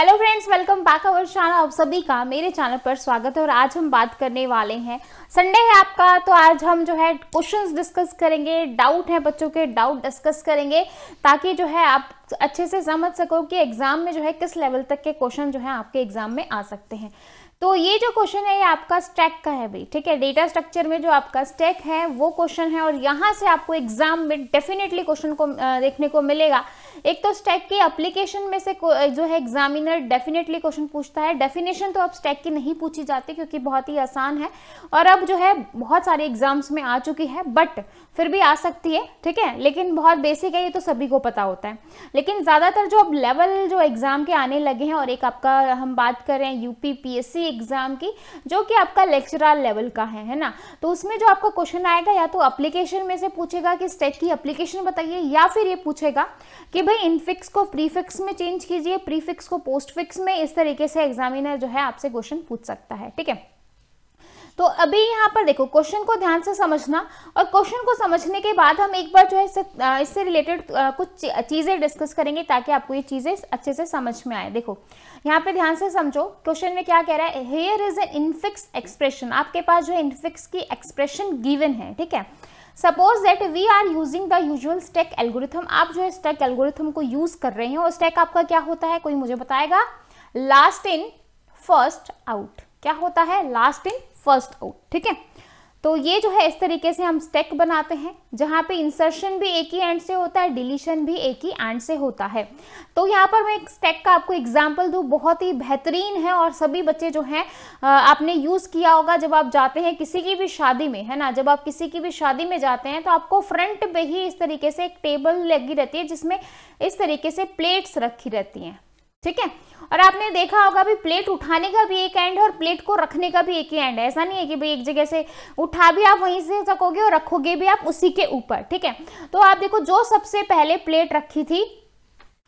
Hello friends welcome back our channel आप सभी का मेरे चैनल पर स्वागत है और आज हम बात करने वाले हैं संडे है आपका तो आज हम जो है क्वेश्चंस डिस्कस करेंगे डाउट है बच्चों के डाउट डिस्कस करेंगे ताकि जो है आप अच्छे से समझ सको कि एग्ज़ाम में जो है किस लेवल तक के क्वेश्चन जो है आपके एग्ज़ाम में आ सकते हैं तो ये जो क्वेश्चन है ये आपका स्टैक का है भाई ठीक है डेटा स्ट्रक्चर में जो आपका स्टैक है वो क्वेश्चन है और यहाँ से आपको एग्जाम में डेफिनेटली क्वेश्चन को देखने को मिलेगा एक तो स्टैक की एप्लीकेशन में से जो है एग्जामिनर डेफिनेटली क्वेश्चन पूछता है डेफिनेशन तो अब स्टैक की नहीं पूछी जाती क्योंकि बहुत ही आसान है और अब जो है बहुत सारे एग्जाम्स में आ चुकी है बट फिर भी आ सकती है ठीक है लेकिन बहुत बेसिक है ये तो सभी को पता होता है लेकिन ज़्यादातर जो अब लेवल जो एग्ज़ाम के आने लगे हैं और एक आपका हम बात कर रहे हैं यूपी पीएससी एग्ज़ाम की जो कि आपका लेक्चरल लेवल का है है ना तो उसमें जो आपका क्वेश्चन आएगा या तो अप्लीकेशन में से पूछेगा कि स्टैक की अप्लीकेशन बताइए या फिर ये पूछेगा कि भाई इनफिक्स को प्रीफिक्स में चेंज कीजिए प्रीफिक्स को पोस्टफिक्स में इस तरीके से एग्जामिनर जो है आपसे क्वेश्चन पूछ सकता है ठीक है तो अभी यहाँ पर देखो क्वेश्चन को ध्यान से समझना और क्वेश्चन को समझने के बाद हम एक बार जो है इससे इससे रिलेटेड कुछ चीज़ें डिस्कस करेंगे ताकि आपको ये चीज़ें अच्छे से समझ में आए देखो यहाँ पे ध्यान से समझो क्वेश्चन में क्या कह रहा है here is a infix expression आपके पास जो है इनफिक्स की एक्सप्रेशन गिवन है ठीक है suppose that we are using the usual stack algorithm आप जो है स्टेक एल्गोरिथम को यूज कर रहे हैं और स्टेक आपका क्या होता है कोई मुझे बताएगा लास्ट इन फर्स्ट आउट क्या होता है लास्ट इन फर्स्ट आउट ठीक है तो ये जो है इस तरीके से हम स्टेक बनाते हैं जहाँ पे इंसर्शन भी एक ही एंड से होता है डिलीशन भी एक ही एंड से होता है तो यहाँ पर मैं एक स्टेक का आपको एग्जाम्पल दूँ बहुत ही बेहतरीन है और सभी बच्चे जो हैं आपने यूज़ किया होगा जब आप जाते हैं किसी की भी शादी में है ना जब आप किसी की भी शादी में जाते हैं तो आपको फ्रंट पे ही इस तरीके से एक टेबल लगी रहती है जिसमें इस तरीके से प्लेट्स रखी रहती हैं ठीक है और आपने देखा होगा भी प्लेट उठाने का भी एक एंड है और प्लेट को रखने का भी एक ही एंड है ऐसा नहीं है कि भाई एक जगह से उठा भी आप वहीं से सकोगे और रखोगे भी आप उसी के ऊपर ठीक है तो आप देखो जो सबसे पहले प्लेट रखी थी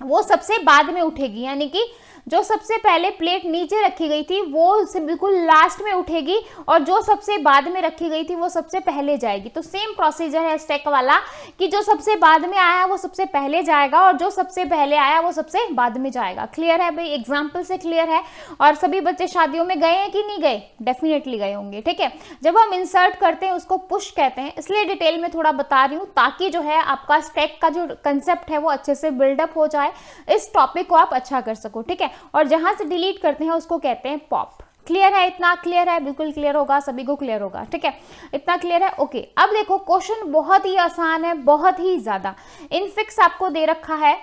वो सबसे बाद में उठेगी यानी कि जो सबसे पहले प्लेट नीचे रखी गई थी वो बिल्कुल लास्ट में उठेगी और जो सबसे बाद में रखी गई थी वो सबसे पहले जाएगी तो सेम प्रोसीजर है स्टेक वाला कि जो सबसे बाद में आया वो सबसे पहले जाएगा और जो सबसे पहले आया वो सबसे बाद में जाएगा क्लियर है भाई एग्जाम्पल से क्लियर है और सभी बच्चे शादियों में गए हैं कि नहीं गए डेफिनेटली गए होंगे ठीक है जब हम इंसर्ट करते हैं उसको पुश कहते हैं इसलिए डिटेल में थोड़ा बता रही हूँ ताकि जो है आपका स्टेक का जो कंसेप्ट है वो अच्छे से बिल्डअप हो जाए इस टॉपिक को आप अच्छा कर सको ठीक है और जहां से डिलीट करते हैं उसको कहते हैं पॉप क्लियर है इतना क्लियर है बिल्कुल क्लियर होगा सभी को क्लियर होगा ठीक है इतना क्लियर है ओके अब देखो क्वेश्चन बहुत ही आसान है बहुत ही ज्यादा इनफिक्स आपको दे रखा है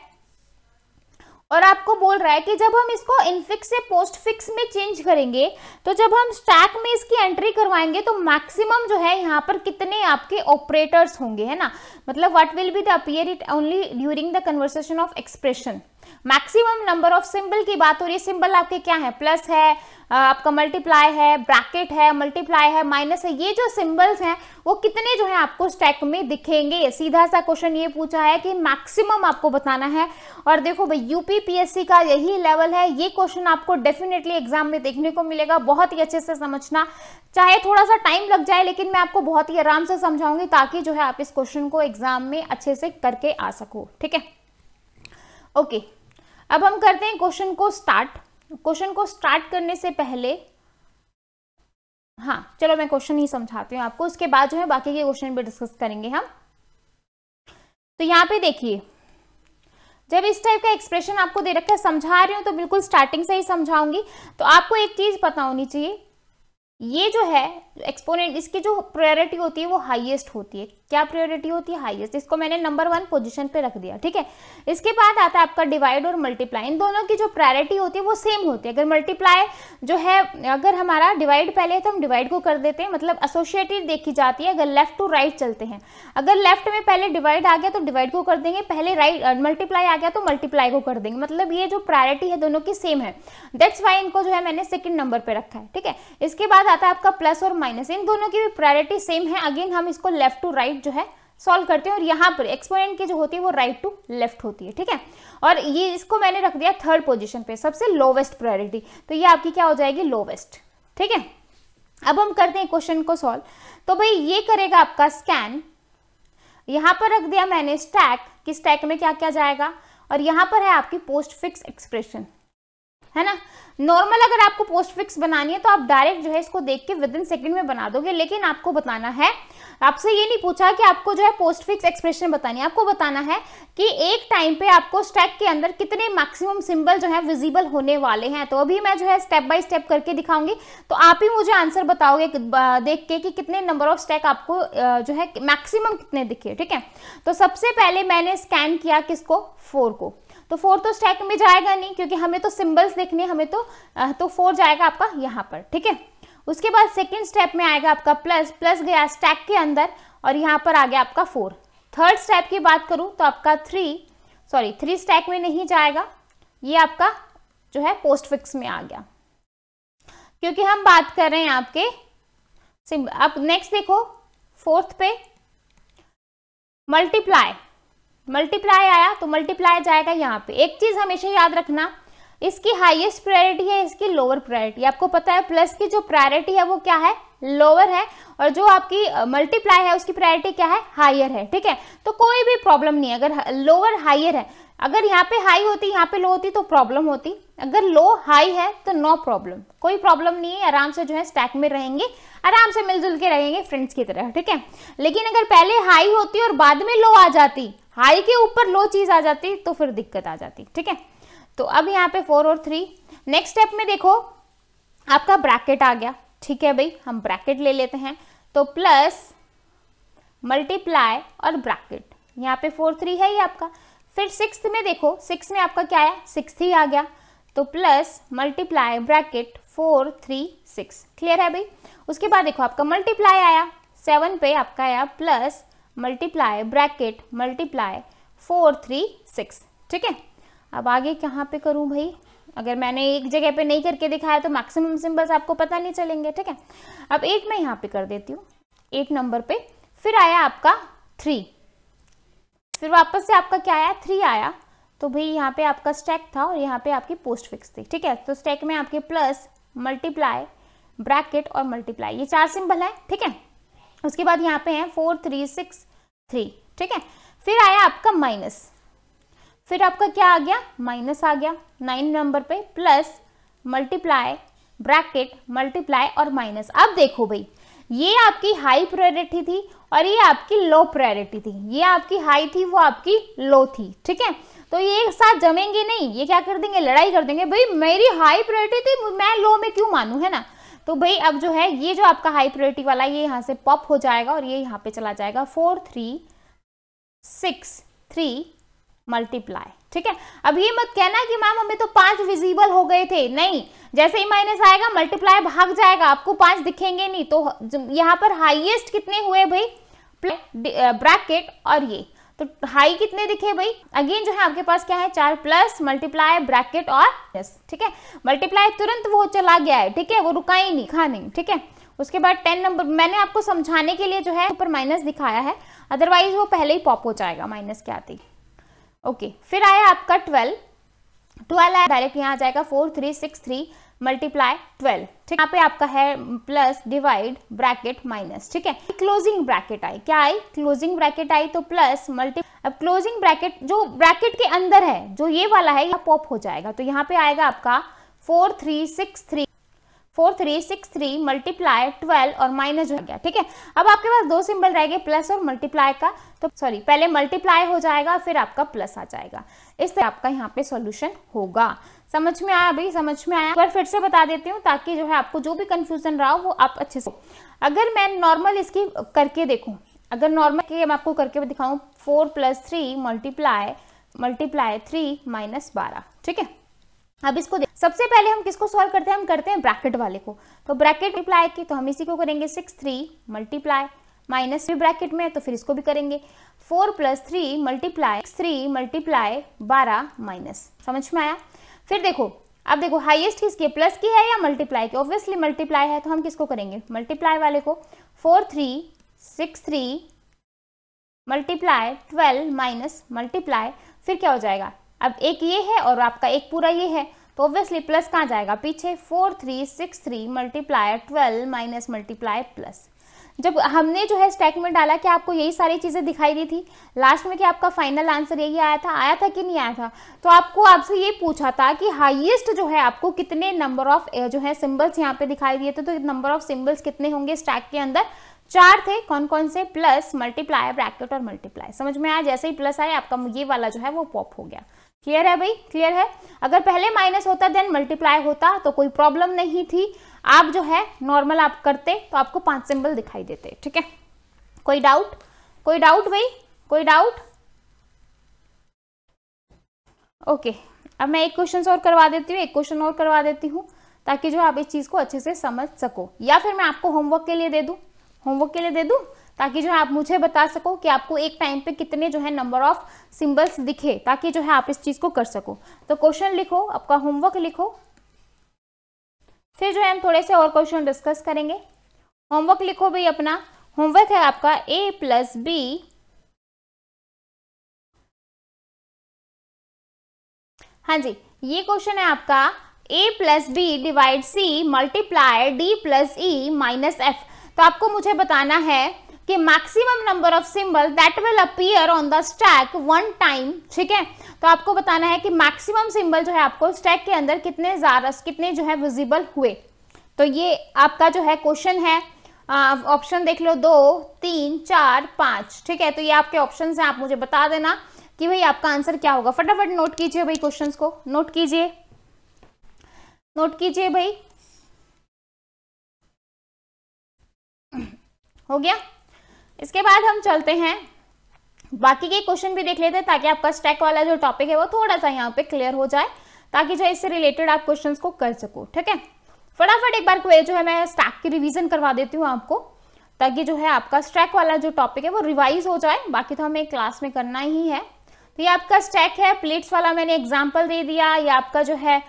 और आपको बोल रहा है कि जब हम इसको इनफिक्स से पोस्ट फिक्स में चेंज करेंगे तो जब हम स्टैक में इसकी एंट्री करवाएंगे तो मैक्सिमम जो है यहाँ पर कितने आपके ऑपरेटर्स होंगे है ना मतलब what will be the appear it only during the conversation of expression maximum number of symbol की बात हो रही है सिंबल आपके क्या है प्लस है आपका मल्टीप्लाई है ब्रैकेट है मल्टीप्लाई है माइनस है ये जो सिंबल्स हैं वो कितने जो है आपको स्टैक में दिखेंगे सीधा सा क्वेश्चन ये पूछा है कि मैक्सिमम आपको बताना है और देखो भाई यूपीपीएससी का यही लेवल है ये क्वेश्चन आपको डेफिनेटली एग्जाम में देखने को मिलेगा बहुत ही अच्छे से समझना चाहे थोड़ा सा टाइम लग जाए लेकिन मैं आपको बहुत ही आराम से समझाऊंगी ताकि जो है आप इस क्वेश्चन को एग्जाम में अच्छे से करके आ सको ठीक है ओके okay. अब हम करते हैं क्वेश्चन को स्टार्ट क्वेश्चन को स्टार्ट करने से पहले हाँ चलो मैं क्वेश्चन ही समझाती हूँ आपको उसके बाद जो है बाकी के क्वेश्चन भी डिस्कस करेंगे हम तो यहाँ पे देखिए जब इस टाइप का एक्सप्रेशन आपको दे रखा है समझा रही हूँ तो बिल्कुल स्टार्टिंग से ही समझाऊंगी तो आपको एक चीज पता होनी चाहिए ये जो है एक्सपोनेंट इसकी जो प्रायोरिटी होती है वो हाईएस्ट होती है क्या प्रायोरिटी होती है हाईएस्ट इसको मैंने नंबर वन पोजीशन पे रख दिया ठीक है इसके बाद आता है आपका डिवाइड और मल्टीप्लाई इन दोनों की जो प्रायोरिटी होती है वो सेम होती है अगर मल्टीप्लाई जो है अगर हमारा डिवाइड पहले है तो हम डिवाइड को कर देते हैं मतलब एसोशिएटेड देखी जाती है अगर लेफ्ट टू राइट चलते हैं अगर लेफ्ट में पहले डिवाइड आ गया तो डिवाइड को कर देंगे पहले राइट मल्टीप्लाई आ गया तो मल्टीप्लाई को कर देंगे मतलब ये जो प्रायोरिटी है दोनों की सेम है दैट्स वाई इनको जो है मैंने सेकेंड नंबर पर रखा है ठीक है इसके बाद आता है आपका प्लस और माइनस इन दोनों की भी प्रायोरिटी सेम है अगेन हम इसको लेफ्ट टू राइट टाइप जो है सॉल्व करते हैं और यहाँ पर एक्सपोनेंट की जो होती है वो राइट टू लेफ्ट होती है ठीक है और ये इसको मैंने रख दिया थर्ड पोजिशन पे सबसे लोवेस्ट प्रायोरिटी तो ये आपकी क्या हो जाएगी लोवेस्ट ठीक है अब हम करते हैं क्वेश्चन को सॉल्व तो भाई ये करेगा आपका स्कैन यहां पर रख दिया मैंने स्टैक कि स्टैक में क्या क्या जाएगा और यहां पर है आपकी पोस्ट फिक्स एक्सप्रेशन है ना नॉर्मल अगर आपको पोस्ट फिक्स बनानी है तो आप डायरेक्ट जो है इसको देख के विद इन सेकेंड में बना दोगे लेकिन आपको बताना है आपसे ये नहीं पूछा कि आपको जो है पोस्ट फिक्स एक्सप्रेशन बतानी है आपको बताना है कि एक टाइम पे आपको स्टैक के अंदर कितने मैक्सिमम सिंबल जो है विजिबल होने वाले हैं तो अभी मैं जो है स्टेप बाय स्टेप करके दिखाऊंगी तो आप ही मुझे आंसर बताओगे देख के कि कितने नंबर ऑफ स्टैक आपको जो है मैक्सिमम कितने दिखे ठीक है तो सबसे पहले मैंने स्कैन किया किसको फोर को तो फोर तो स्टैक में जाएगा नहीं क्योंकि हमें तो सिंबल्स देखने हमें तो तो फोर जाएगा आपका यहाँ पर ठीक है उसके बाद सेकेंड स्टेप में आएगा आपका प्लस प्लस गया स्टैक के अंदर और यहाँ पर आ गया आपका फोर थर्ड स्टेप की बात करूँ तो आपका थ्री सॉरी थ्री स्टैक में नहीं जाएगा ये आपका जो है पोस्ट फिक्स में आ गया क्योंकि हम बात कर रहे हैं आपके सिंबल आप नेक्स्ट देखो फोर्थ पे मल्टीप्लाई मल्टीप्लाई आया तो मल्टीप्लाई जाएगा यहाँ पे एक चीज़ हमेशा याद रखना इसकी हाईएस्ट प्रायोरिटी है इसकी लोअर प्रायोरिटी आपको पता है प्लस की जो प्रायोरिटी है वो क्या है लोअर है और जो आपकी मल्टीप्लाई है उसकी प्रायोरिटी क्या है हायर है ठीक है तो कोई भी प्रॉब्लम नहीं है अगर लोअर हायर है अगर यहाँ पे हाई होती यहाँ पे लो होती तो प्रॉब्लम होती अगर लो हाई है तो नो प्रॉब्लम कोई प्रॉब्लम नहीं है आराम से जो है स्टैक में रहेंगे आराम से मिलजुल के रहेंगे फ्रेंड्स की तरह ठीक है लेकिन अगर पहले हाई होती और बाद में लो आ जाती हाई के ऊपर लो चीज़ आ जाती तो फिर दिक्कत आ जाती ठीक है तो अब यहाँ पे फोर और थ्री नेक्स्ट स्टेप में देखो आपका ब्रैकेट आ गया ठीक है भाई हम ब्रैकेट ले लेते हैं तो प्लस मल्टीप्लाई और ब्रैकेट यहाँ पे फोर थ्री है ही आपका फिर सिक्स में देखो सिक्स में आपका क्या आया सिक्स ही आ गया तो plus multiply bracket four three six clear है भाई उसके बाद देखो आपका मल्टीप्लाई आया सेवन पे आपका आया plus multiply bracket multiply four three six ठीक है अब आगे कहाँ पे करूँ भाई अगर मैंने एक जगह पे नहीं करके दिखाया तो मैक्सिमम सिंबल्स आपको पता नहीं चलेंगे ठीक है अब एट मैं यहाँ पे कर देती हूँ एट नंबर पे फिर आया आपका थ्री फिर वापस से आपका क्या आया थ्री आया तो भाई यहाँ पे आपका स्टैक था और यहाँ पे आपकी पोस्ट फिक्स थी ठीक है तो स्टैक में आपके प्लस मल्टीप्लाई ब्रैकेट और मल्टीप्लाई ये चार सिंबल है ठीक है उसके बाद यहाँ पे है फोर थ्री सिक्स थ्री ठीक है फिर आया आपका माइनस फिर आपका क्या आ गया माइनस आ गया नाइन नंबर पे प्लस मल्टीप्लाई ब्रैकेट मल्टीप्लाई और माइनस अब देखो भाई ये आपकी हाई प्रायोरिटी थी और ये आपकी लो प्रायोरिटी थी ये आपकी हाई थी वो आपकी लो थी ठीक है तो ये एक साथ जमेंगे नहीं ये क्या कर देंगे लड़ाई कर देंगे भाई मेरी हाई प्रायोरिटी थी मैं लो में क्यों मानू है ना तो भाई अब जो है ये जो आपका हाई प्रायोरिटी वाला ये यहाँ से पॉप हो जाएगा और ये यहाँ पे चला जाएगा four three six three multiply ठीक है अब ये मत कहना कि मैम हमें तो पांच विजिबल हो गए थे नहीं जैसे ही माइनस आएगा मल्टीप्लाई भाग जाएगा आपको पांच दिखेंगे नहीं तो यहाँ पर हाईएस्ट कितने हुए भाई ब्रैकेट और ये तो हाई कितने दिखे भाई अगेन जो है आपके पास क्या है चार प्लस मल्टीप्लाई ब्रैकेट और प्लस ठीक है मल्टीप्लाई तुरंत वो चला गया है ठीक है वो रुका ही नहीं खा नहीं ठीक है उसके बाद टेन नंबर मैंने आपको समझाने के लिए जो है ऊपर माइनस दिखाया है अदरवाइज वो पहले ही पॉप हो जाएगा माइनस के आते ही ओके फिर आया आपका ट्वेल्व ट्वेल्व आया डायरेक्ट यहाँ आ जाएगा four three six three multiply twelve ठीक यहाँ पे आपका है प्लस डिवाइड ब्रैकेट माइनस ठीक है क्लोजिंग ब्रैकेट आई क्या आई क्लोजिंग ब्रैकेट आई तो प्लस मल्टी अब क्लोजिंग ब्रैकेट जो ब्रैकेट के अंदर है जो ये वाला है यह पॉप हो जाएगा तो यहाँ पे आएगा आपका four three six three four three six three multiply twelve और माइनस हो गया ठीक है अब आपके पास दो सिंबल रह गए प्लस और मल्टीप्लाई का तो सॉरी पहले मल्टीप्लाई हो जाएगा फिर आपका प्लस आ जाएगा इस तरह आपका यहाँ पे सॉल्यूशन होगा समझ में आया भाई समझ में आया पर फिर से बता देती हूँ ताकि जो है आपको जो भी कन्फ्यूज़न रहा हो वो आप अच्छे से अगर मैं नॉर्मल इसकी करके देखूँ अगर नॉर्मल के मैं आपको करके दिखाऊँ four plus three multiply multiply three minus बारह ठीक है अब इसको सबसे पहले हम किसको सॉल्व करते हैं हम करते हैं ब्रैकेट वाले को तो ब्रैकेट मल्टीप्लाई की तो हम इसी को करेंगे सिक्स थ्री मल्टीप्लाई माइनस भी ब्रैकेट में तो फिर इसको भी करेंगे four plus three multiply three multiply बारह माइनस समझ में आया फिर देखो अब देखो हाईएस्ट किसके प्लस की है या मल्टीप्लाई की ऑब्वियसली मल्टीप्लाई है तो हम किसको करेंगे मल्टीप्लाई वाले को four three six three multiply twelve minus multiply फिर क्या हो जाएगा अब एक ये है और आपका एक पूरा ये है तो ऑब्वियसली प्लस कहाँ जाएगा पीछे four three six three multiply twelve minus multiply plus जब हमने जो है स्टैक में डाला कि आपको यही सारी चीज़ें दिखाई दी थी लास्ट में कि आपका फाइनल आंसर यही आया था आया था कि नहीं आया था तो आपको आपसे ये पूछा था कि हाईएस्ट जो है आपको कितने नंबर ऑफ जो है सिम्बल्स यहाँ पे दिखाई दिए थे तो नंबर ऑफ सिंबल्स कितने होंगे स्टैक के अंदर चार थे कौन कौन से प्लस मल्टीप्लाई ब्रैकेट और मल्टीप्लाई समझ में आया जैसे ही प्लस आया आपका ये वाला जो है वो पॉप हो गया क्लियर है भाई क्लियर है अगर पहले माइनस होता देन मल्टीप्लाई होता तो कोई प्रॉब्लम नहीं थी आप जो है नॉर्मल आप करते तो आपको पांच सिंबल दिखाई देते ठीक है कोई डाउट कोई डाउट भाई कोई डाउट ओके अब मैं एक क्वेश्चन और करवा देती हूँ एक क्वेश्चन और करवा देती हूँ ताकि जो आप इस चीज़ को अच्छे से समझ सको या फिर मैं आपको होमवर्क के लिए दे दू होमवर्क के लिए दे दू ताकि जो है आप मुझे बता सको कि आपको एक टाइम पे कितने जो है नंबर ऑफ सिंबल्स दिखे ताकि जो है आप इस चीज़ को कर सको तो क्वेश्चन लिखो आपका होमवर्क लिखो फिर जो है हम थोड़े से और क्वेश्चन डिस्कस करेंगे होमवर्क लिखो भाई अपना होमवर्क है आपका ए प्लस बी हाँ जी ये क्वेश्चन है आपका A plus B divide C multiply D plus E minus F तो आपको मुझे बताना है कि maximum number of symbol that will appear on the stack one time ठीक है तो आपको बताना है कि मैक्सिमम सिंबल जो है आपको स्टैक के अंदर कितने जारस कितने जो है विजिबल हुए तो ये आपका जो है क्वेश्चन है ऑप्शन देख लो दो तीन चार पाँच ठीक है तो ये आपके ऑप्शन हैं आप मुझे बता देना कि भाई आपका आंसर क्या होगा फटाफट नोट कीजिए भाई क्वेश्चंस को नोट कीजिए नोट कीजिए भाई हो गया इसके बाद हम चलते हैं बाकी के क्वेश्चन भी देख लेते हैं ताकि आपका स्टैक वाला जो टॉपिक है वो थोड़ा सा यहाँ पे क्लियर हो जाए ताकि जो इससे रिलेटेड आप क्वेश्चन को कर सको ठीक है फटाफट एक बार जो है मैं स्टैक की रिविजन करवा देती हूँ आपको ताकि जो है आपका स्टैक वाला जो टॉपिक है वो रिवाइज हो जाए बाकी तो हमें क्लास में करना ही है तो ये आपका स्टैक है प्लेट्स वाला मैंने एग्जाम्पल दे दिया या आपका जो है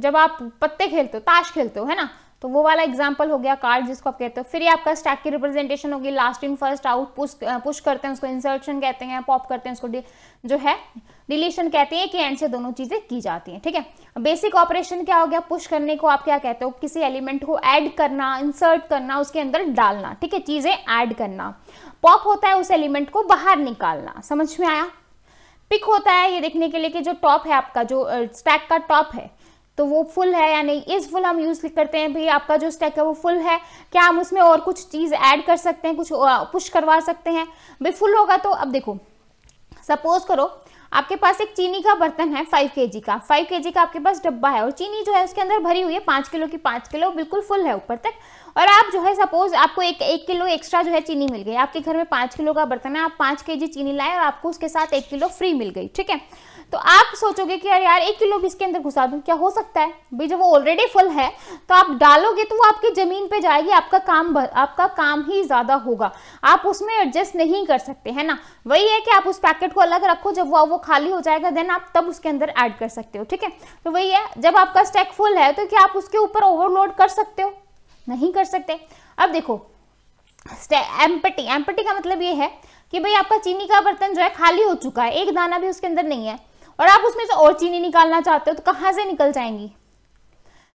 जब आप पत्ते खेलते हो ताश खेलते हो है ना तो वो वाला एग्जाम्पल हो गया कार्ड जिसको आप कहते हो फिर ये आपका स्टैक की रिप्रेजेंटेशन होगी last in first out push push करते हैं उसको इंसर्शन कहते हैं पॉप करते हैं उसको जो है डिलीशन कहते हैं कि एंड से दोनों चीज़ें की जाती हैं ठीक है बेसिक ऑपरेशन क्या हो गया पुश करने को आप क्या कहते हो किसी एलिमेंट को ऐड करना इंसर्ट करना उसके अंदर डालना ठीक है चीज़ें ऐड करना पॉप होता है उस एलिमेंट को बाहर निकालना समझ में आया पिक होता है ये देखने के लिए कि जो टॉप है आपका जो स्टैक का टॉप है तो वो फुल है या नहीं इज़ फुल हम यूज़ करते हैं भाई आपका जो स्टैक है वो फुल है क्या हम उसमें और कुछ चीज़ ऐड कर सकते हैं कुछ पुश करवा सकते हैं भाई फुल होगा तो अब देखो सपोज करो आपके पास एक चीनी का बर्तन है फाइव के का फाइव के का आपके पास डब्बा है और चीनी जो है उसके अंदर भरी हुई है पांच किलो की पाँच किलो बिल्कुल फुल है ऊपर तक और आप जो है सपोज आपको एक एक किलो एक्स्ट्रा जो है चीनी मिल गई आपके घर में पांच किलो का बर्तन है आप पांच के चीनी लाए और आपको उसके साथ एक किलो फ्री मिल गई ठीक है तो आप सोचोगे कि यार यार एक किलो भी इसके अंदर घुसा दूं क्या हो सकता है भाई जब वो ऑलरेडी फुल है तो आप डालोगे तो वो आपकी ज़मीन पे जाएगी आपका काम आपका काम ही ज़्यादा होगा आप उसमें एडजस्ट नहीं कर सकते है ना वही है कि आप उस पैकेट को अलग रखो जब वो वो खाली हो जाएगा देन आप तब उसके अंदर ऐड कर सकते हो ठीक है तो वही है जब आपका स्टैक फुल है तो क्या आप उसके ऊपर ओवरलोड कर सकते हो नहीं कर सकते अब देखो एम्पटी एम्पटी का मतलब ये है कि भाई आपका चीनी का बर्तन जो है खाली हो चुका है एक दाना भी उसके अंदर नहीं है और आप उसमें से और चीनी निकालना चाहते हो तो कहाँ से निकल जाएंगी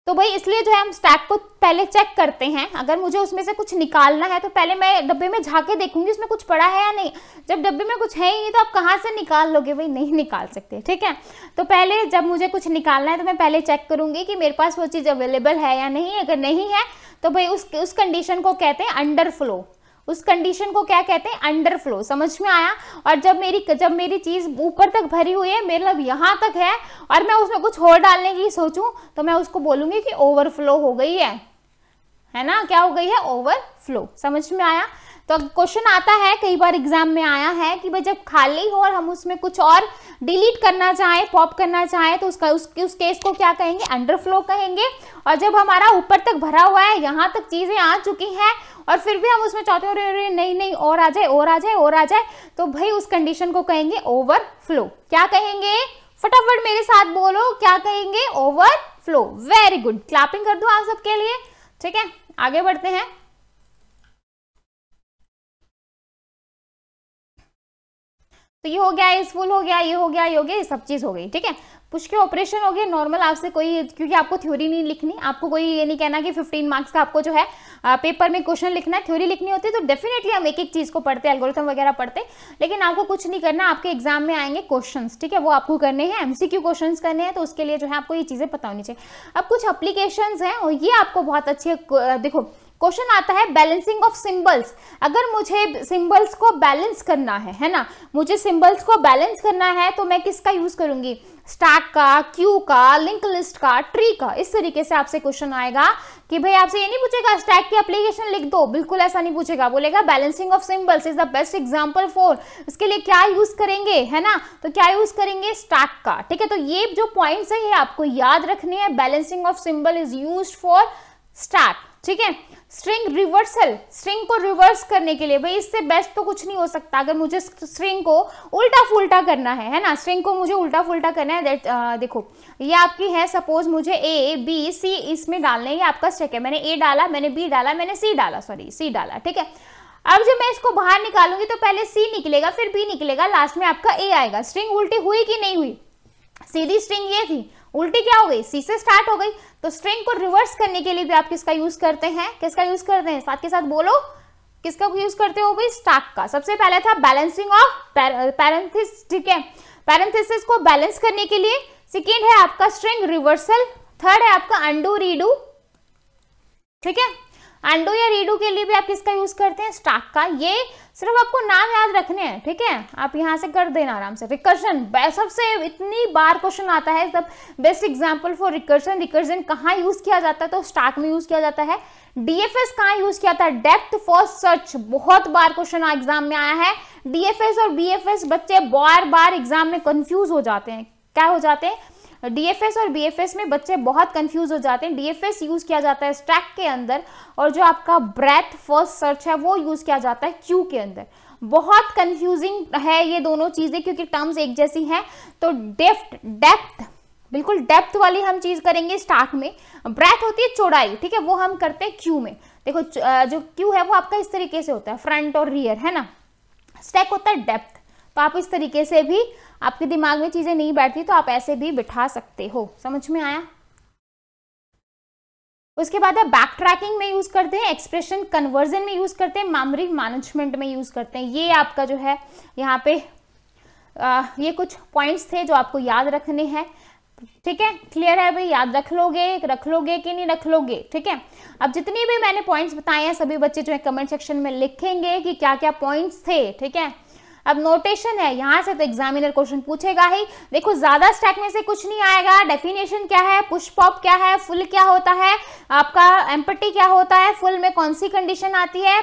तो भाई इसलिए जो है हम स्टैक को पहले चेक करते हैं अगर मुझे उसमें से कुछ निकालना है तो पहले मैं डब्बे में झाके देखूंगी उसमें कुछ पड़ा है या नहीं जब डब्बे में कुछ है ही नहीं तो आप कहाँ से निकाल लोगे भाई नहीं निकाल सकते ठीक है तो पहले जब मुझे कुछ निकालना है तो मैं पहले चेक करूंगी कि मेरे पास वो चीज़ अवेलेबल है या नहीं अगर नहीं है तो भाई उस उस कंडीशन को कहते हैं अंडर फ्लो उस कंडीशन को क्या कहते हैं अंडरफ्लो समझ में आया और जब मेरी जब मेरी चीज़ ऊपर तक भरी हुई है मेरे मतलब यहाँ तक है और मैं उसमें कुछ और डालने की सोचूं तो मैं उसको बोलूंगी कि ओवरफ्लो हो गई है है ना क्या हो गई है ओवरफ्लो समझ में आया तो क्वेश्चन आता है कई बार एग्जाम में आया है कि भाई जब खाली हो और हम उसमें कुछ और डिलीट करना चाहें पॉप करना चाहें तो उसका उस, उस केस को क्या कहेंगे अंडरफ्लो कहेंगे और जब हमारा ऊपर तक भरा हुआ है यहाँ तक चीज़ें आ चुकी हैं और फिर भी हम उसमें चाहते हो अरे अरे नहीं नहीं और आ जाए और आ जाए और आ जाए तो भाई उस कंडीशन को कहेंगे ओवरफ्लो क्या कहेंगे फटाफट मेरे साथ बोलो क्या कहेंगे ओवरफ्लो वेरी गुड क्लैपिंग कर दो आप सबके लिए ठीक है आगे बढ़ते हैं तो ये हो गया इस फुल हो गया ये हो गया ये हो गया ये सब चीज़ हो गई ठीक है पुश के ऑपरेशन हो गए नॉर्मल आपसे कोई क्योंकि आपको थ्योरी नहीं लिखनी आपको कोई ये नहीं कहना कि 15 मार्क्स का आपको जो है पेपर में क्वेश्चन लिखना है थ्योरी लिखनी होती है तो डेफिनेटली हम एक एक चीज़ को पढ़ते हैं एल्गोरिथम वगैरह पढ़ते लेकिन आपको कुछ नहीं करना आपके एग्जाम में आएंगे क्वेश्चन ठीक है वो आपको करने हैं एम क्वेश्चन करने हैं तो उसके लिए जो है आपको ये चीज़ें पता होनी चाहिए अब कुछ अप्लीकेशन हैं और ये आपको बहुत अच्छे देखो क्वेश्चन आता है बैलेंसिंग ऑफ सिंबल्स अगर मुझे सिंबल्स को बैलेंस करना है है ना मुझे सिंबल्स को बैलेंस करना है तो मैं किसका यूज करूंगी स्टैक का क्यू का लिंक लिस्ट का ट्री का इस तरीके से आपसे क्वेश्चन आएगा कि भाई आपसे ये नहीं पूछेगा स्टैक की एप्लीकेशन लिख दो बिल्कुल ऐसा नहीं पूछेगा बोलेगा balancing of symbols is the best example for इसके लिए क्या यूज करेंगे है ना तो क्या यूज करेंगे स्टैक का ठीक है तो ये जो पॉइंट्स है ये आपको याद रखने हैं balancing of symbol is use for stack ठीक है स्ट्रिंग रिवर्सल स्ट्रिंग को रिवर्स करने के लिए भाई इससे बेस्ट तो कुछ नहीं हो सकता अगर मुझे स्ट्रिंग को उल्टा फुलटा करना है है ना स्ट्रिंग को मुझे उल्टा फुलटा करना है आ, uh, देखो ये आपकी है सपोज मुझे ए बी सी इसमें डालना है ये आपका स्टेक है मैंने ए डाला मैंने बी डाला मैंने सी डाला सॉरी सी डाला ठीक है अब जब मैं इसको बाहर निकालूंगी तो पहले सी निकलेगा फिर बी निकलेगा लास्ट में आपका ए आएगा स्ट्रिंग उल्टी हुई कि नहीं हुई सीधी स्ट्रिंग ये थी उल्टी क्या हो गई सी से स्टार्ट हो गई तो स्ट्रिंग को रिवर्स करने के लिए भी आप किसका यूज करते हैं किसका यूज करते हैं साथ के साथ बोलो किसका यूज करते हो भाई स्टाक का सबसे पहले था बैलेंसिंग ऑफ पैरेंथिस ठीक है पैरेंथिस को बैलेंस करने के लिए सेकेंड है आपका स्ट्रिंग रिवर्सल थर्ड है आपका अंडू रीडू ठीक है एंडो या रीडू के लिए भी आप किसका यूज करते हैं स्टाक का ये सिर्फ आपको नाम याद रखने हैं ठीक है आप यहाँ से कर देना आराम से रिकर्शन सबसे इतनी बार क्वेश्चन आता है सब best example for recursion recursion कहाँ यूज किया जाता है तो स्टाक में यूज किया जाता है डीएफएस कहाँ यूज किया था डेप्थ फॉर सर्च बहुत बार क्वेश्चन एग्जाम में आया है डीएफएस और बीएफएस बच्चे बार बार एग्जाम में कंफ्यूज हो जाते हैं क्या हो जाते हैं डीएफएस और बीएफएस में बच्चे बहुत कंफ्यूज हो जाते हैं डीएफएस यूज़ किया जाता है स्टैक के अंदर और जो आपका ब्रेथ फर्स्ट सर्च है वो यूज़ किया जाता है क्यू के अंदर बहुत कंफ्यूजिंग है ये दोनों चीज़ें क्योंकि टर्म्स एक जैसी हैं तो डेफ्ट डेप्थ बिल्कुल डेप्थ वाली हम चीज़ करेंगे स्टार्ट में ब्रेथ होती है चौड़ाई ठीक है वो हम करते हैं क्यू में देखो जो क्यू है वो आपका इस तरीके से होता है फ्रंट और रियर है ना स्टैक होता है डेप्थ तो आप इस तरीके से भी आपके दिमाग में चीज़ें नहीं बैठती तो आप ऐसे भी बिठा सकते हो समझ में आया उसके बाद आप बैक ट्रैकिंग में यूज़ करते हैं एक्सप्रेशन कन्वर्जन में यूज़ करते हैं मेमोरी मैनेजमेंट में यूज़ करते हैं ये आपका जो है यहाँ पे आ, ये कुछ पॉइंट्स थे जो आपको याद रखने हैं ठीक है क्लियर है भाई याद रख लोगे रख लोगे कि नहीं रख लोगे ठीक है अब जितने भी मैंने पॉइंट्स बताए हैं सभी बच्चे जो है कमेंट सेक्शन में लिखेंगे कि क्या क्या पॉइंट्स थे ठीक है अब नोटेशन है यहाँ से तो एग्जामिनर क्वेश्चन पूछेगा ही देखो ज्यादा स्टैक में से कुछ नहीं आएगा डेफिनेशन क्या है पुश पॉप क्या है फुल क्या होता है आपका एम्पटी क्या होता है फुल में कौन सी कंडीशन आती है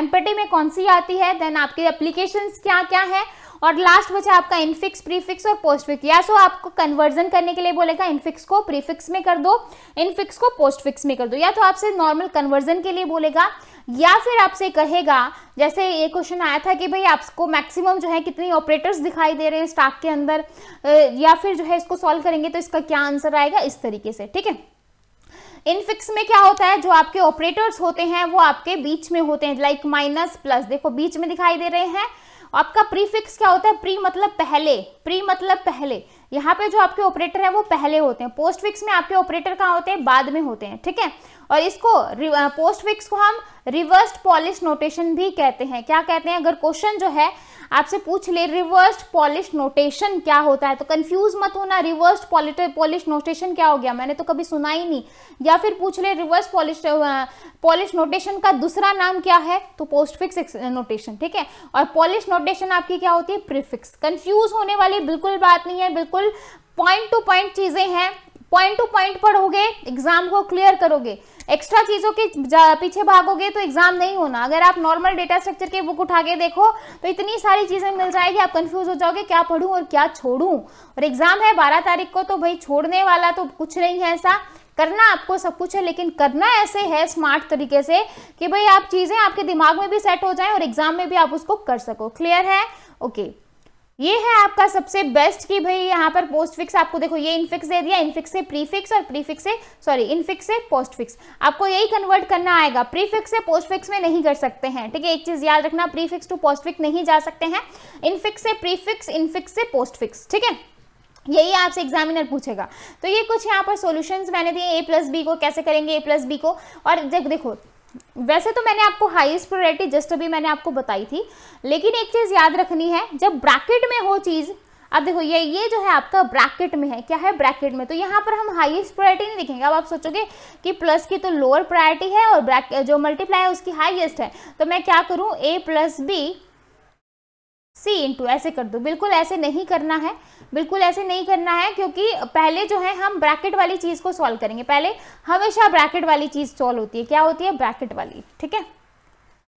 एम्पटी में कौन सी आती है देन आपकी एप्लीकेशन क्या क्या है और लास्ट बचा आपका इनफिक्स प्रीफिक्स और पोस्टफिक्स या सो आपको कन्वर्जन करने के लिए बोलेगा इनफिक्स को प्रीफिक्स में कर दो इनफिक्स को पोस्टफिक्स में कर दो या तो आपसे नॉर्मल कन्वर्जन के लिए बोलेगा या फिर आपसे कहेगा जैसे ये क्वेश्चन आया था कि भाई आपको मैक्सिमम जो है कितने ऑपरेटर्स दिखाई दे रहे हैं स्टाक के अंदर या फिर जो है इसको सॉल्व करेंगे तो इसका क्या आंसर आएगा इस तरीके से ठीक है इनफिक्स में क्या होता है जो आपके ऑपरेटर्स होते हैं वो आपके बीच में होते हैं लाइक माइनस प्लस देखो बीच में दिखाई दे रहे हैं आपका प्रीफिक्स क्या होता है प्री मतलब पहले प्री मतलब पहले यहाँ पे जो आपके ऑपरेटर है वो पहले होते हैं पोस्ट फिक्स में आपके ऑपरेटर कहाँ होते हैं बाद में होते हैं ठीक है और इसको पोस्ट फिक्स को हम रिवर्स्ड पॉलिश नोटेशन भी कहते हैं क्या कहते हैं अगर क्वेश्चन जो है आपसे पूछ ले रिवर्स्ड पॉलिश नोटेशन क्या होता है तो कंफ्यूज मत होना रिवर्स्ड पॉलिश नोटेशन क्या हो गया मैंने तो कभी सुना ही नहीं या फिर पूछ ले रिवर्स पॉलिश पॉलिश नोटेशन का दूसरा नाम क्या है तो पोस्टफिक्स नोटेशन ठीक है और पॉलिश नोटेशन आपकी क्या होती है प्रीफिक्स कंफ्यूज होने वाली बिल्कुल बात नहीं है बिल्कुल पॉइंट टू पॉइंट चीज़ें हैं पॉइंट टू पॉइंट पढ़ोगे एग्जाम को क्लियर करोगे एक्स्ट्रा चीज़ों के पीछे भागोगे तो एग्जाम नहीं होना अगर आप नॉर्मल डेटा स्ट्रक्चर के बुक उठा के देखो तो इतनी सारी चीज़ें मिल जाएगी आप कंफ्यूज हो जाओगे क्या पढ़ू और क्या छोड़ू और एग्जाम है बारह तारीख को तो भाई छोड़ने वाला तो कुछ नहीं है ऐसा करना आपको सब कुछ है लेकिन करना ऐसे है स्मार्ट तरीके से कि भाई आप चीज़ें आपके दिमाग में भी सेट हो जाए और एग्जाम में भी आप उसको कर सको क्लियर है ओके okay. ये है आपका सबसे बेस्ट कि भाई यहाँ पर पोस्ट फिक्स आपको देखो ये इनफिक्स दे दिया इनफिक्स से प्रीफिक्स और प्रीफिक्स से सॉरी इनफिक्स से पोस्ट फिक्स आपको यही कन्वर्ट करना आएगा प्रीफिक्स से पोस्ट फिक्स में नहीं कर सकते हैं ठीक है एक चीज़ याद रखना प्रीफिक्स टू पोस्ट फिक्स नहीं जा सकते हैं इनफिक्स से प्रीफिक्स इनफिक्स से पोस्ट फिक्स ठीक है यही आपसे एग्जामिनर पूछेगा तो ये कुछ यहाँ पर सॉल्यूशंस मैंने दिए ए प्लस बी को कैसे करेंगे ए प्लस बी को और जब देखो वैसे तो मैंने आपको हाईएस्ट प्रायोरिटी जस्ट अभी मैंने आपको बताई थी लेकिन एक चीज़ याद रखनी है जब ब्रैकेट में हो चीज़ अब देखो ये ये जो है आपका ब्रैकेट में है क्या है ब्रैकेट में तो यहाँ पर हम हाईएस्ट प्रायोरिटी नहीं देखेंगे अब आप सोचोगे कि प्लस की तो लोअर प्रायोरिटी है और जो मल्टीप्लाई है उसकी हाईएस्ट है तो मैं क्या करूँ A plus B C into ऐसे कर दो बिल्कुल ऐसे नहीं करना है बिल्कुल ऐसे नहीं करना है क्योंकि पहले जो है हम ब्रैकेट वाली चीज़ को सॉल्व करेंगे पहले हमेशा ब्रैकेट वाली चीज़ सॉल्व होती है क्या होती है ब्रैकेट वाली ठीक है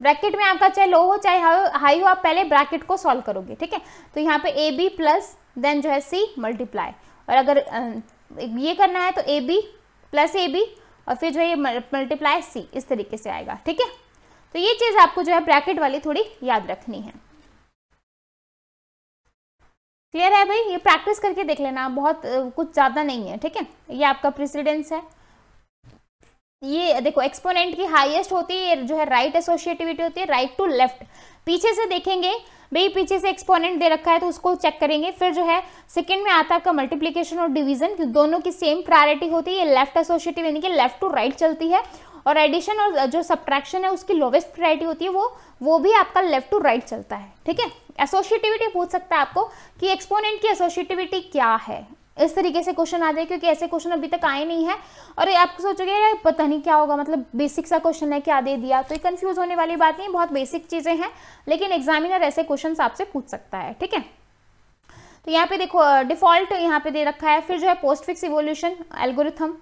ब्रैकेट में आपका चाहे लो हो चाहे हाई हो आप पहले ब्रैकेट को सॉल्व करोगे ठीक है तो यहाँ पे ए बी प्लस देन जो है सी मल्टीप्लाई और अगर ये करना है तो A B plus A B और फिर जो है ये मल्टीप्लाई सी इस तरीके से आएगा ठीक है तो ये चीज़ आपको जो है ब्रैकेट वाली थोड़ी याद रखनी है क्लियर है भाई ये प्रैक्टिस करके देख लेना बहुत कुछ ज़्यादा नहीं है ठीक है ये आपका प्रेसिडेंस है ये देखो एक्सपोनेंट की हाईएस्ट होती है जो है राइट एसोशिएटिविटी होती है राइट टू लेफ्ट पीछे से देखेंगे भाई पीछे से एक्सपोनेंट दे रखा है तो उसको चेक करेंगे फिर जो है सेकंड में आता है आपका मल्टीप्लीकेशन और डिवीजन दोनों की सेम प्रायोरिटी होती है ये लेफ्ट एसोशिएटिव यानी कि लेफ्ट टू राइट चलती है और एडिशन और जो सब्ट्रैक्शन है उसकी लोवेस्ट प्रायोरिटी होती है वो वो भी आपका लेफ्ट टू राइट चलता है ठीक है एसोशिएटिविटी पूछ सकता है आपको कि एक्सपोनेंट की एसोशिएटिविटी क्या है इस तरीके से क्वेश्चन आ जाए क्योंकि ऐसे क्वेश्चन अभी तक आए नहीं है और आप सोचोगे पता नहीं क्या होगा मतलब बेसिक सा क्वेश्चन है क्या दे दिया तो ये कंफ्यूज होने वाली बात नहीं बहुत बेसिक चीज़ें हैं लेकिन एग्जामिनर ऐसे क्वेश्चन आपसे पूछ सकता है ठीक है तो यहाँ पे देखो डिफॉल्ट यहाँ पे दे रखा है फिर जो है पोस्ट फिक्स इवोल्यूशन एल्गोरिथम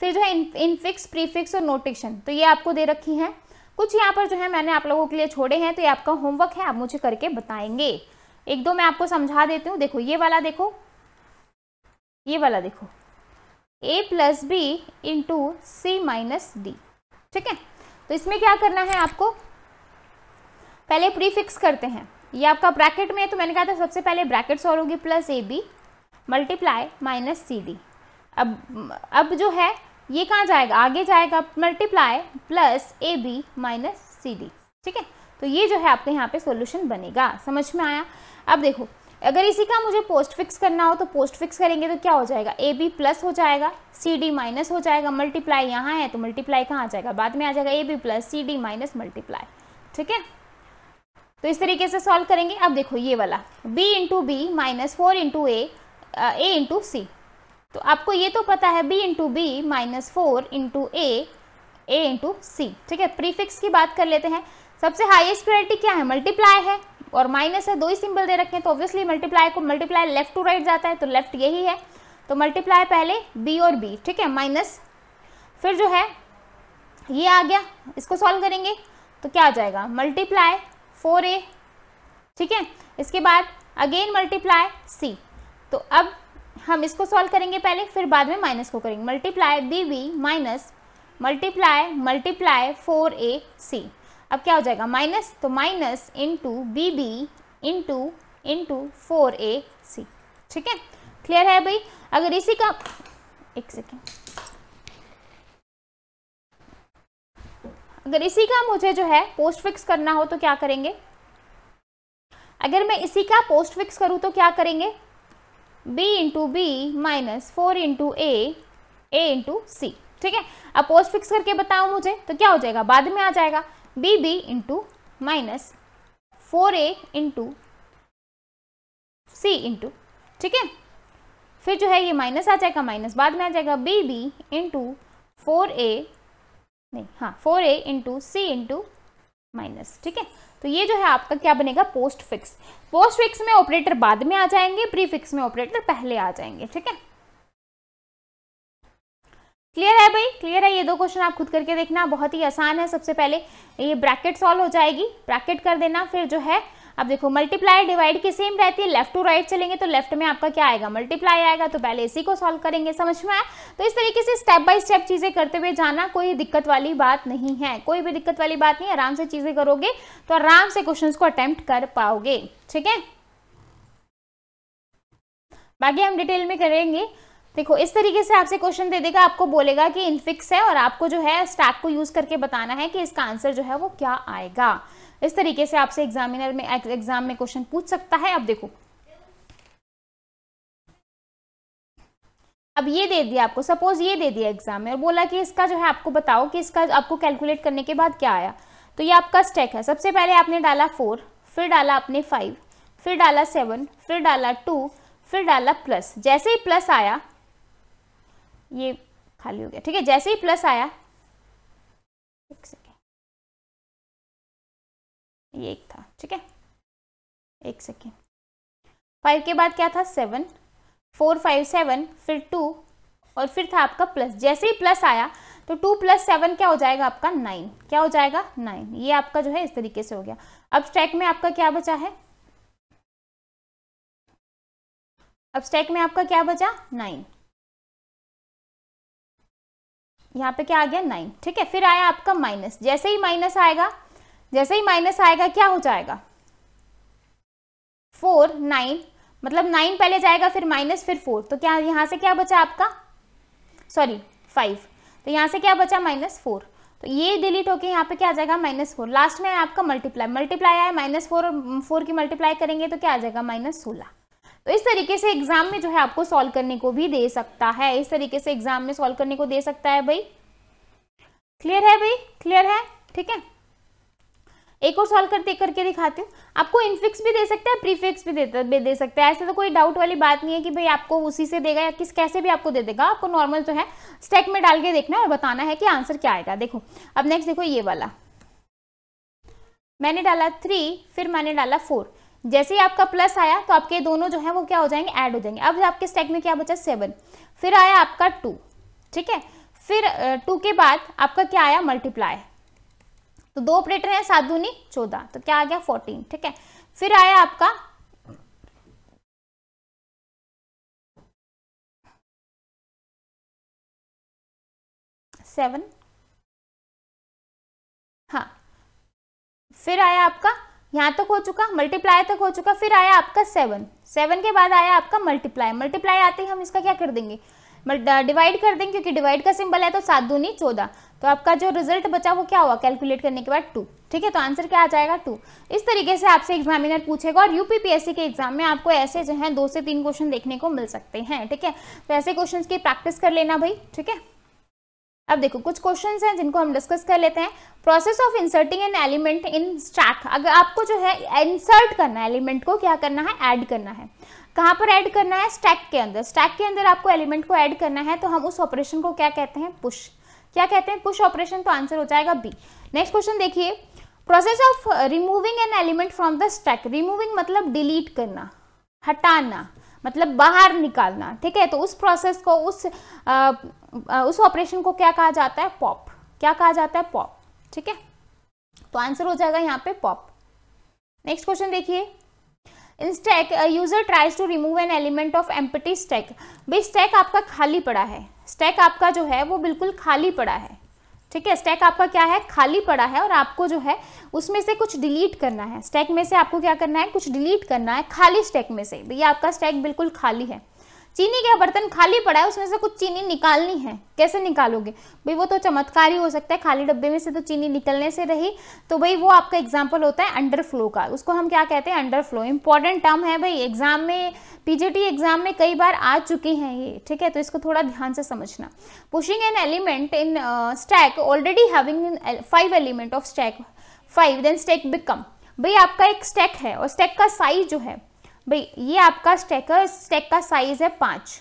फिर जो है इनफिक्स प्रीफिक्स और नोटिक्शन तो ये आपको दे रखी है कुछ यहाँ पर जो है मैंने आप लोगों के लिए छोड़े हैं तो ये आपका होमवर्क है आप मुझे करके बताएंगे एक दो मैं आपको समझा देती हूँ देखो ये वाला देखो ये वाला देखो A plus B into C minus D ठीक है तो इसमें क्या करना है आपको पहले प्रीफिक्स करते हैं ये आपका ब्रैकेट में है तो मैंने कहा था सबसे पहले ब्रैकेट सॉल्व होगी plus A B multiply minus C D अब अब जो है ये कहाँ जाएगा आगे जाएगा multiply plus A B minus C D ठीक है तो ये जो है आपके यहाँ पे सॉल्यूशन बनेगा समझ में आया अब देखो अगर इसी का मुझे पोस्ट फिक्स करना हो तो पोस्ट फिक्स करेंगे तो क्या हो जाएगा ए बी प्लस हो जाएगा सी डी माइनस हो जाएगा मल्टीप्लाई यहाँ है तो मल्टीप्लाई कहाँ आ जाएगा बाद में आ जाएगा A B plus C D minus multiply ठीक है तो इस तरीके से सॉल्व करेंगे अब देखो ये वाला B into B minus four into A A into C तो आपको ये तो पता है B into B minus four into A A into C ठीक है प्रीफिक्स की बात कर लेते हैं सबसे हाईएस्ट प्रायोरिटी क्या है मल्टीप्लाई है और माइनस है दो ही सिंबल दे रखे हैं तो ऑब्वियसली मल्टीप्लाई को मल्टीप्लाई लेफ्ट टू राइट जाता है तो लेफ्ट यही है तो मल्टीप्लाई पहले बी और बी ठीक है माइनस फिर जो है ये आ गया इसको सॉल्व करेंगे तो क्या आ जाएगा मल्टीप्लाई फोर ए ठीक है इसके बाद अगेन मल्टीप्लाई सी तो अब हम इसको सॉल्व करेंगे पहले फिर बाद में माइनस को करेंगे multiply B V minus multiply multiply four A C अब क्या हो जाएगा माइनस तो minus into B B into into four A C ठीक है क्लियर है भाई अगर इसी का एक सेकेंड अगर इसी का मुझे जो है पोस्ट फिक्स करना हो तो क्या करेंगे अगर मैं इसी का पोस्ट फिक्स करूँ तो क्या करेंगे B into B minus four into A A into C ठीक है अब पोस्ट फिक्स करके बताओ मुझे तो क्या हो जाएगा बाद में आ जाएगा B B into minus four A into C into ठीक है फिर जो है ये माइनस आ जाएगा माइनस बाद में आ जाएगा B B into four A नहीं हाँ four A into C into minus ठीक है तो ये जो है आपका क्या बनेगा पोस्ट फिक्स पोस्ट फिक्स में ऑपरेटर बाद में आ जाएंगे प्रीफिक्स में ऑपरेटर पहले आ जाएंगे ठीक है क्लियर है भाई क्लियर है ये दो क्वेश्चन आप खुद करके देखना बहुत ही आसान है सबसे पहले ये ब्रैकेट सॉल्व हो जाएगी ब्रैकेट कर देना फिर जो है अब देखो मल्टीप्लाई डिवाइड की सेम रहती है लेफ्ट टू राइट चलेंगे तो लेफ्ट में आपका क्या आएगा मल्टीप्लाई आएगा तो पहले इसी को सॉल्व करेंगे समझ में आया तो इस तरीके से स्टेप बाय स्टेप चीज़ें करते हुए जाना कोई दिक्कत वाली बात नहीं है कोई भी दिक्कत वाली बात नहीं आराम से चीज़ें करोगे तो आराम से क्वेश्चन को अटेम्प्ट कर पाओगे ठीक है बाकी हम डिटेल में करेंगे देखो इस तरीके से आपसे क्वेश्चन दे देगा आपको बोलेगा कि इनफिक्स है और आपको जो है स्टैक को यूज करके बताना है कि इसका आंसर जो है वो क्या आएगा इस तरीके से आपसे एग्जामिनर में एग्जाम में क्वेश्चन पूछ सकता है आप देखो अब ये दे दिया आपको सपोज ये दे दिया एग्जाम में और बोला कि इसका जो है आपको बताओ कि इसका आपको कैलकुलेट करने के बाद क्या आया तो ये आपका स्टेक है सबसे पहले आपने डाला फोर फिर डाला आपने फाइव फिर डाला सेवन फिर डाला टू फिर डाला प्लस जैसे ही प्लस आया ये खाली हो गया ठीक है जैसे ही प्लस आया एक ये एक था ठीक है एक सेकेंड फाइव के बाद क्या था सेवन फोर फाइव सेवन फिर टू और फिर था आपका प्लस जैसे ही प्लस आया तो टू प्लस सेवन क्या हो जाएगा आपका नाइन क्या हो जाएगा नाइन ये आपका जो है इस तरीके से हो गया अब स्टैक में आपका क्या बचा है अब स्टैक में आपका क्या बचा नाइन यहाँ पे क्या आ गया नाइन ठीक है फिर आया आपका माइनस जैसे ही माइनस आएगा जैसे ही माइनस आएगा क्या हो जाएगा फोर नाइन मतलब नाइन पहले जाएगा फिर माइनस फिर फोर तो क्या यहां से क्या बचा आपका सॉरी फाइव तो यहां से क्या बचा माइनस फोर तो ये डिलीट होके यहाँ पे क्या आ जाएगा माइनस फोर लास्ट में आपका मल्टीप्लाई मल्टीप्लाई आया माइनस फोर और फोर की मल्टीप्लाई करेंगे तो क्या आ जाएगा माइनस सोलह तो इस तरीके से एग्जाम में जो है आपको सॉल्व करने को भी दे सकता है इस तरीके से एग्जाम में सॉल्व करने को दे सकता है भाई क्लियर है भाई क्लियर है ठीक है एक और सॉल्व करते करके दिखाती हूँ आपको इनफिक्स भी दे सकता है प्रीफिक्स भी दे दे सकता है ऐसे तो कोई डाउट वाली बात नहीं है कि भाई आपको उसी से देगा या किस कैसे भी आपको दे देगा आपको नॉर्मल तो है स्टैक में डाल के देखना है और बताना है कि आंसर क्या आएगा देखो अब नेक्स्ट देखो ये वाला मैंने डाला थ्री फिर मैंने डाला फोर जैसे ही आपका प्लस आया तो आपके दोनों जो है वो क्या हो जाएंगे ऐड हो जाएंगे अब आपके स्टैक में क्या बचा सेवन फिर आया आपका टू ठीक है फिर टू के बाद आपका क्या आया मल्टीप्लाई तो दो ऑपरेटर है सात दूनी चौदह तो क्या आ गया फोर्टीन ठीक है फिर आया आपका सेवन हाँ फिर आया आपका यहां तक हो चुका मल्टीप्लाई तक हो चुका फिर आया आपका सेवन सेवन के बाद आया आपका मल्टीप्लाई मल्टीप्लाई आते ही हम इसका क्या कर देंगे डिवाइड कर देंगे क्योंकि डिवाइड का सिंबल है तो सात दूनी चौदह तो आपका जो रिजल्ट बचा वो क्या हुआ कैलकुलेट करने के बाद टू ठीक है तो आंसर क्या आ जाएगा टू इस तरीके से आपसे एग्जामिनर पूछेगा और यूपीपीएससी के एग्जाम में आपको ऐसे जो है दो से तीन क्वेश्चन देखने को मिल सकते हैं ठीक है तो ऐसे क्वेश्चन की प्रैक्टिस कर लेना भाई ठीक है अब देखो कुछ क्वेश्चंस हैं जिनको हम डिस्कस कर लेते हैं process of inserting an element in stack अगर आपको जो है इंसर्ट करना है एलिमेंट को क्या करना है ऐड करना है कहाँ पर ऐड करना है स्टैक के अंदर स्टैक के अंदर आपको एलिमेंट को ऐड करना है तो हम उस ऑपरेशन को क्या कहते हैं पुश क्या कहते हैं पुश ऑपरेशन तो आंसर हो जाएगा बी नेक्स्ट क्वेश्चन देखिए process of removing an element from the stack removing मतलब डिलीट करना हटाना मतलब बाहर निकालना ठीक है तो उस प्रोसेस को उस आ, uh, uh, उस ऑपरेशन को क्या कहा जाता है पॉप क्या कहा जाता है पॉप ठीक है तो आंसर हो जाएगा यहाँ पे पॉप नेक्स्ट क्वेश्चन देखिए in stack user tries to remove an element of empty stack भाई स्टैक आपका खाली पड़ा है स्टैक आपका जो है वो बिल्कुल खाली पड़ा है ठीक है स्टैक आपका क्या है खाली पड़ा है और आपको जो है उसमें से कुछ डिलीट करना है स्टैक में से आपको क्या करना है कुछ डिलीट करना है खाली स्टैक में से भैया आपका स्टैक बिल्कुल खाली है चीनी का बर्तन खाली पड़ा है उसमें से कुछ चीनी निकालनी है कैसे निकालोगे भाई वो तो चमत्कार ही हो सकता है खाली डब्बे में से तो चीनी निकलने से रही तो भाई वो आपका एग्जाम्पल होता है अंडर फ्लो का उसको हम क्या कहते हैं अंडर फ्लो इंपॉर्टेंट टर्म है भाई एग्जाम में पीजीटी एग्जाम में कई बार आ चुकी हैं ये ठीक है तो इसको थोड़ा ध्यान से समझना pushing an element in stack already having five element of stack five then stack become भाई आपका एक स्टैक है और स्टैक का साइज जो है भाई ये आपका स्टैक है स्टैक का साइज है पाँच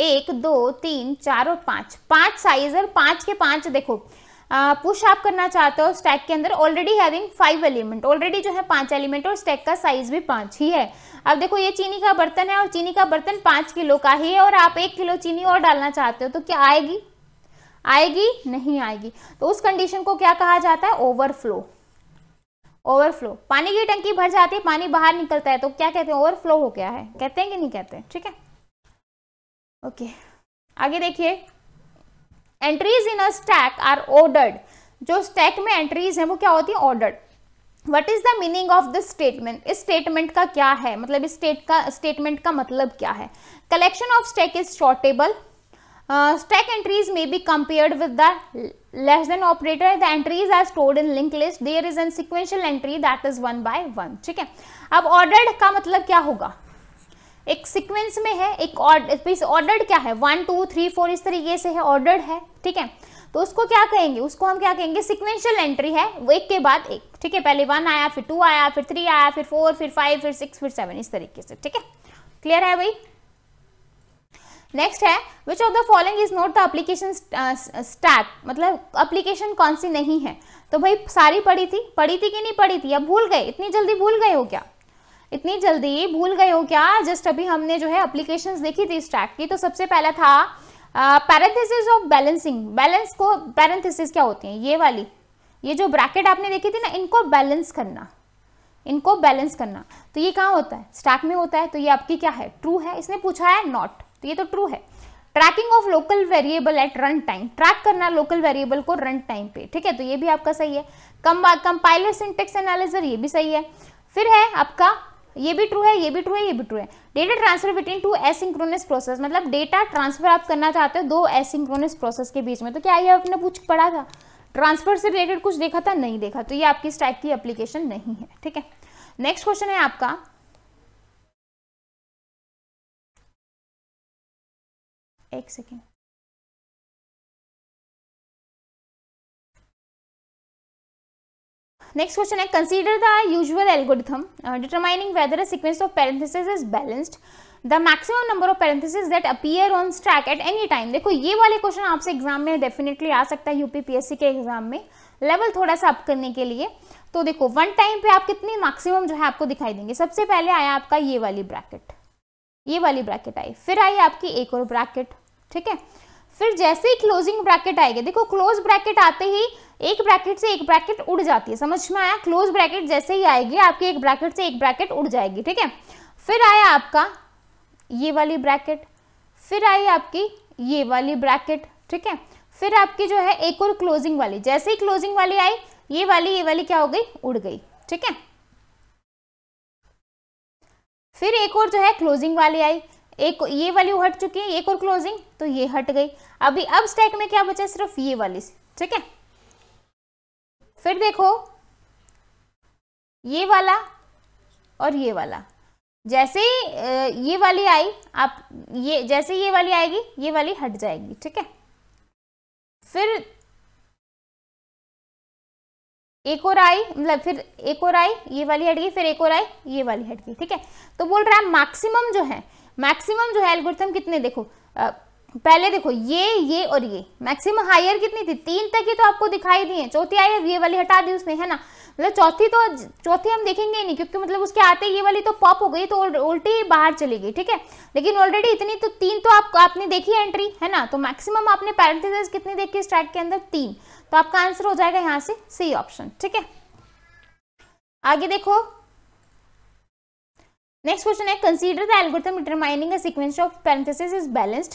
एक दो तीन चार और पाँच पाँच साइज है पाँच के पाँच देखो पुश आप करना चाहते हो स्टैक के अंदर already having five element already जो है पांच एलिमेंट और स्टैक का साइज भी पांच ही है अब देखो ये चीनी का बर्तन है और चीनी का बर्तन पाँच किलो का ही है और आप एक किलो चीनी और डालना चाहते हो तो क्या आएगी आएगी नहीं आएगी तो उस कंडीशन को क्या कहा जाता है ओवरफ्लो ओवरफ्लो पानी की टंकी भर जाती है पानी बाहर निकलता है तो क्या कहते हैं ओवरफ्लो हो गया है कहते हैं कि नहीं कहते ठीक है ओके आगे देखिए entries in a stack are ordered जो स्टैक में एंट्रीज हैं वो क्या होती है ordered what is the meaning of this statement इस स्टेटमेंट का क्या है मतलब इस स्टेट का स्टेटमेंट का मतलब क्या है collection of stack is sortable stack entries may be be with the less than operator the entries are stored in link list there is an sequential entry that is one by one ठीक है अब ordered का मतलब क्या होगा एक sequence में है एक ऑर्डर्ड तो क्या है वन टू थ्री फोर इस तरीके से है ऑर्डर्ड है ठीक है तो उसको क्या कहेंगे उसको हम क्या कहेंगे सिक्वेंशियल एंट्री है वो एक के बाद एक ठीक है पहले वन आया फिर टू आया फिर थ्री आया फिर फोर फिर फाइव फिर सिक्स फिर सेवन इस तरीके से ठीक है क्लियर है भाई नेक्स्ट है which of the following is not the application stack मतलब अप्लीकेशन कौन सी नहीं है तो भाई सारी पढ़ी थी पढ़ी थी कि नहीं पढ़ी थी अब भूल गए इतनी जल्दी भूल गए हो क्या इतनी जल्दी भूल गए हो क्या जस्ट अभी हमने जो है अप्लीकेशन देखी थी स्टैक की तो सबसे पहला था पैरेंथिस ऑफ बैलेंसिंग बैलेंस को पैरेंथिस क्या होती है ये वाली ये जो ब्रैकेट आपने देखी थी ना इनको बैलेंस करना इनको बैलेंस करना तो ये कहाँ होता है स्टैक में होता है तो ये आपकी क्या है ट्रू है इसने पूछा है नॉट ये तो ट्रू है tracking of local variable at run time track करना लोकल वेरिएबल को रन टाइम पे ठीक है तो ये भी आपका सही है कम कंपाइलर सिंटेक्स एनालिजर ये भी सही है फिर है आपका ये भी ट्रू है ये भी ट्रू है ये भी ट्रू है data transfer between two asynchronous process मतलब डेटा ट्रांसफर आप करना चाहते हो दो एसिंक्रोनस प्रोसेस के बीच में तो क्या ये आपने पूछ पढ़ा था ट्रांसफर से रिलेटेड कुछ देखा था नहीं देखा तो ये आपकी स्टैक की एप्लीकेशन नहीं है ठीक है नेक्स्ट क्वेश्चन है आपका एक सेकेंड नेक्स्ट क्वेश्चन है consider the usual algorithm determining whether a sequence of parenthesis is balanced the maximum number of parenthesis that appear on stack at any time देखो ये वाले क्वेश्चन आपसे एग्जाम में definitely आ सकता है यूपीपीएससी के exam में लेवल थोड़ा सा अप करने के लिए तो देखो वन टाइम पे आप कितने मैक्सिमम जो है आपको दिखाई देंगे सबसे पहले आया आपका ये वाली ब्रैकेट ये वाली ब्रैकेट आई फिर आई आपकी एक और ब्रैकेट ठीक है फिर जैसे ही क्लोजिंग ब्रैकेट आएगी देखो क्लोज ब्रैकेट आते ही एक ब्रैकेट से एक ब्रैकेट उड़ जाती है समझ में आया क्लोज ब्रैकेट जैसे ही आएगी आपके एक ब्रैकेट से एक ब्रैकेट उड़ जाएगी ठीक है फिर आया आपका ये वाली ब्रैकेट फिर आई आपकी ये वाली ब्रैकेट ठीक है फिर आपकी जो है एक और क्लोजिंग वाली जैसे ही क्लोजिंग वाली आई ये वाली ये वाली क्या हो गई उड़ गई ठीक है फिर एक और जो है क्लोजिंग वाली आई एक ये वाली हट चुकी है एक और क्लोजिंग तो ये हट गई अभी अब स्टैक में क्या बचा सिर्फ ये वाली ठीक है फिर देखो ये वाला और ये वाला जैसे ही ये वाली आई आप ये जैसे ये वाली आएगी ये वाली हट जाएगी ठीक है फिर एक और आई मतलब फिर एक और आई ये वाली हट गई फिर एक और आई ये वाली हट गई ठीक है तो बोल रहा है मैक्सिमम जो है मैक्सिमम जो है एल्गोरिथम कितने देखो आ, पहले देखो ये ये और ये मैक्सिमम हायर कितनी थी तीन तक ही तो आपको दिखाई दी है चौथी हायर ये वाली हटा दी उसने है ना मतलब चौथी तो चौथी हम देखेंगे ही नहीं क्योंकि मतलब उसके आते ये वाली तो पॉप हो गई तो उल्टी बाहर चली गई ठीक है लेकिन ऑलरेडी इतनी तो तीन तो आप, आपने देखी एंट्री है ना तो मैक्सिमम आपने पैरेंटिस कितनी देखी इस ट्रैक के अंदर तीन तो आपका आंसर हो जाएगा यहाँ से सी ऑप्शन ठीक है आगे देखो नेक्स्ट क्वेश्चन है consider the algorithm determining a sequence of parenthesis is balanced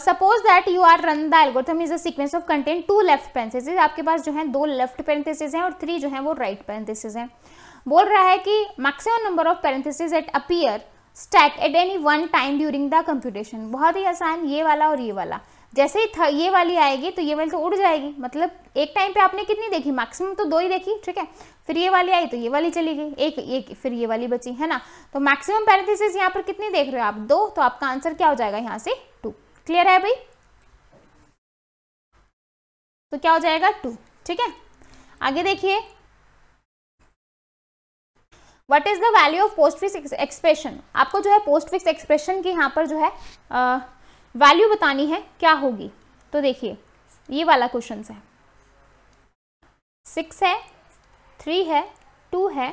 suppose that you are run the algorithm is a sequence of content two left parenthesis आपके पास जो है दो लेफ्ट पैरेंथेसिस हैं और थ्री जो है वो राइट right पैरेंथेसिस हैं बोल रहा है कि maximum number of parenthesis at appear stack at any one time during the computation बहुत ही आसान ये वाला और ये वाला जैसे ही ये वाली आएगी तो ये वाली तो उड़ जाएगी मतलब एक टाइम पे आपने कितनी देखी मैक्सिमम तो दो ही देखी ठीक है फिर ये वाली आई तो ये वाली चली गई एक एक फिर ये वाली बची है ना तो मैक्सिमम पैरेंथिस यहाँ पर कितनी देख रहे हो आप दो तो आपका आंसर क्या हो जाएगा यहाँ से टू क्लियर है भाई तो क्या हो जाएगा टू ठीक है आगे देखिए what is the value of postfix expression आपको जो है पोस्टफिक्स एक्सप्रेशन की यहाँ पर जो है वैल्यू बतानी है क्या होगी तो देखिए ये वाला क्वेश्चन है सिक्स है थ्री है टू है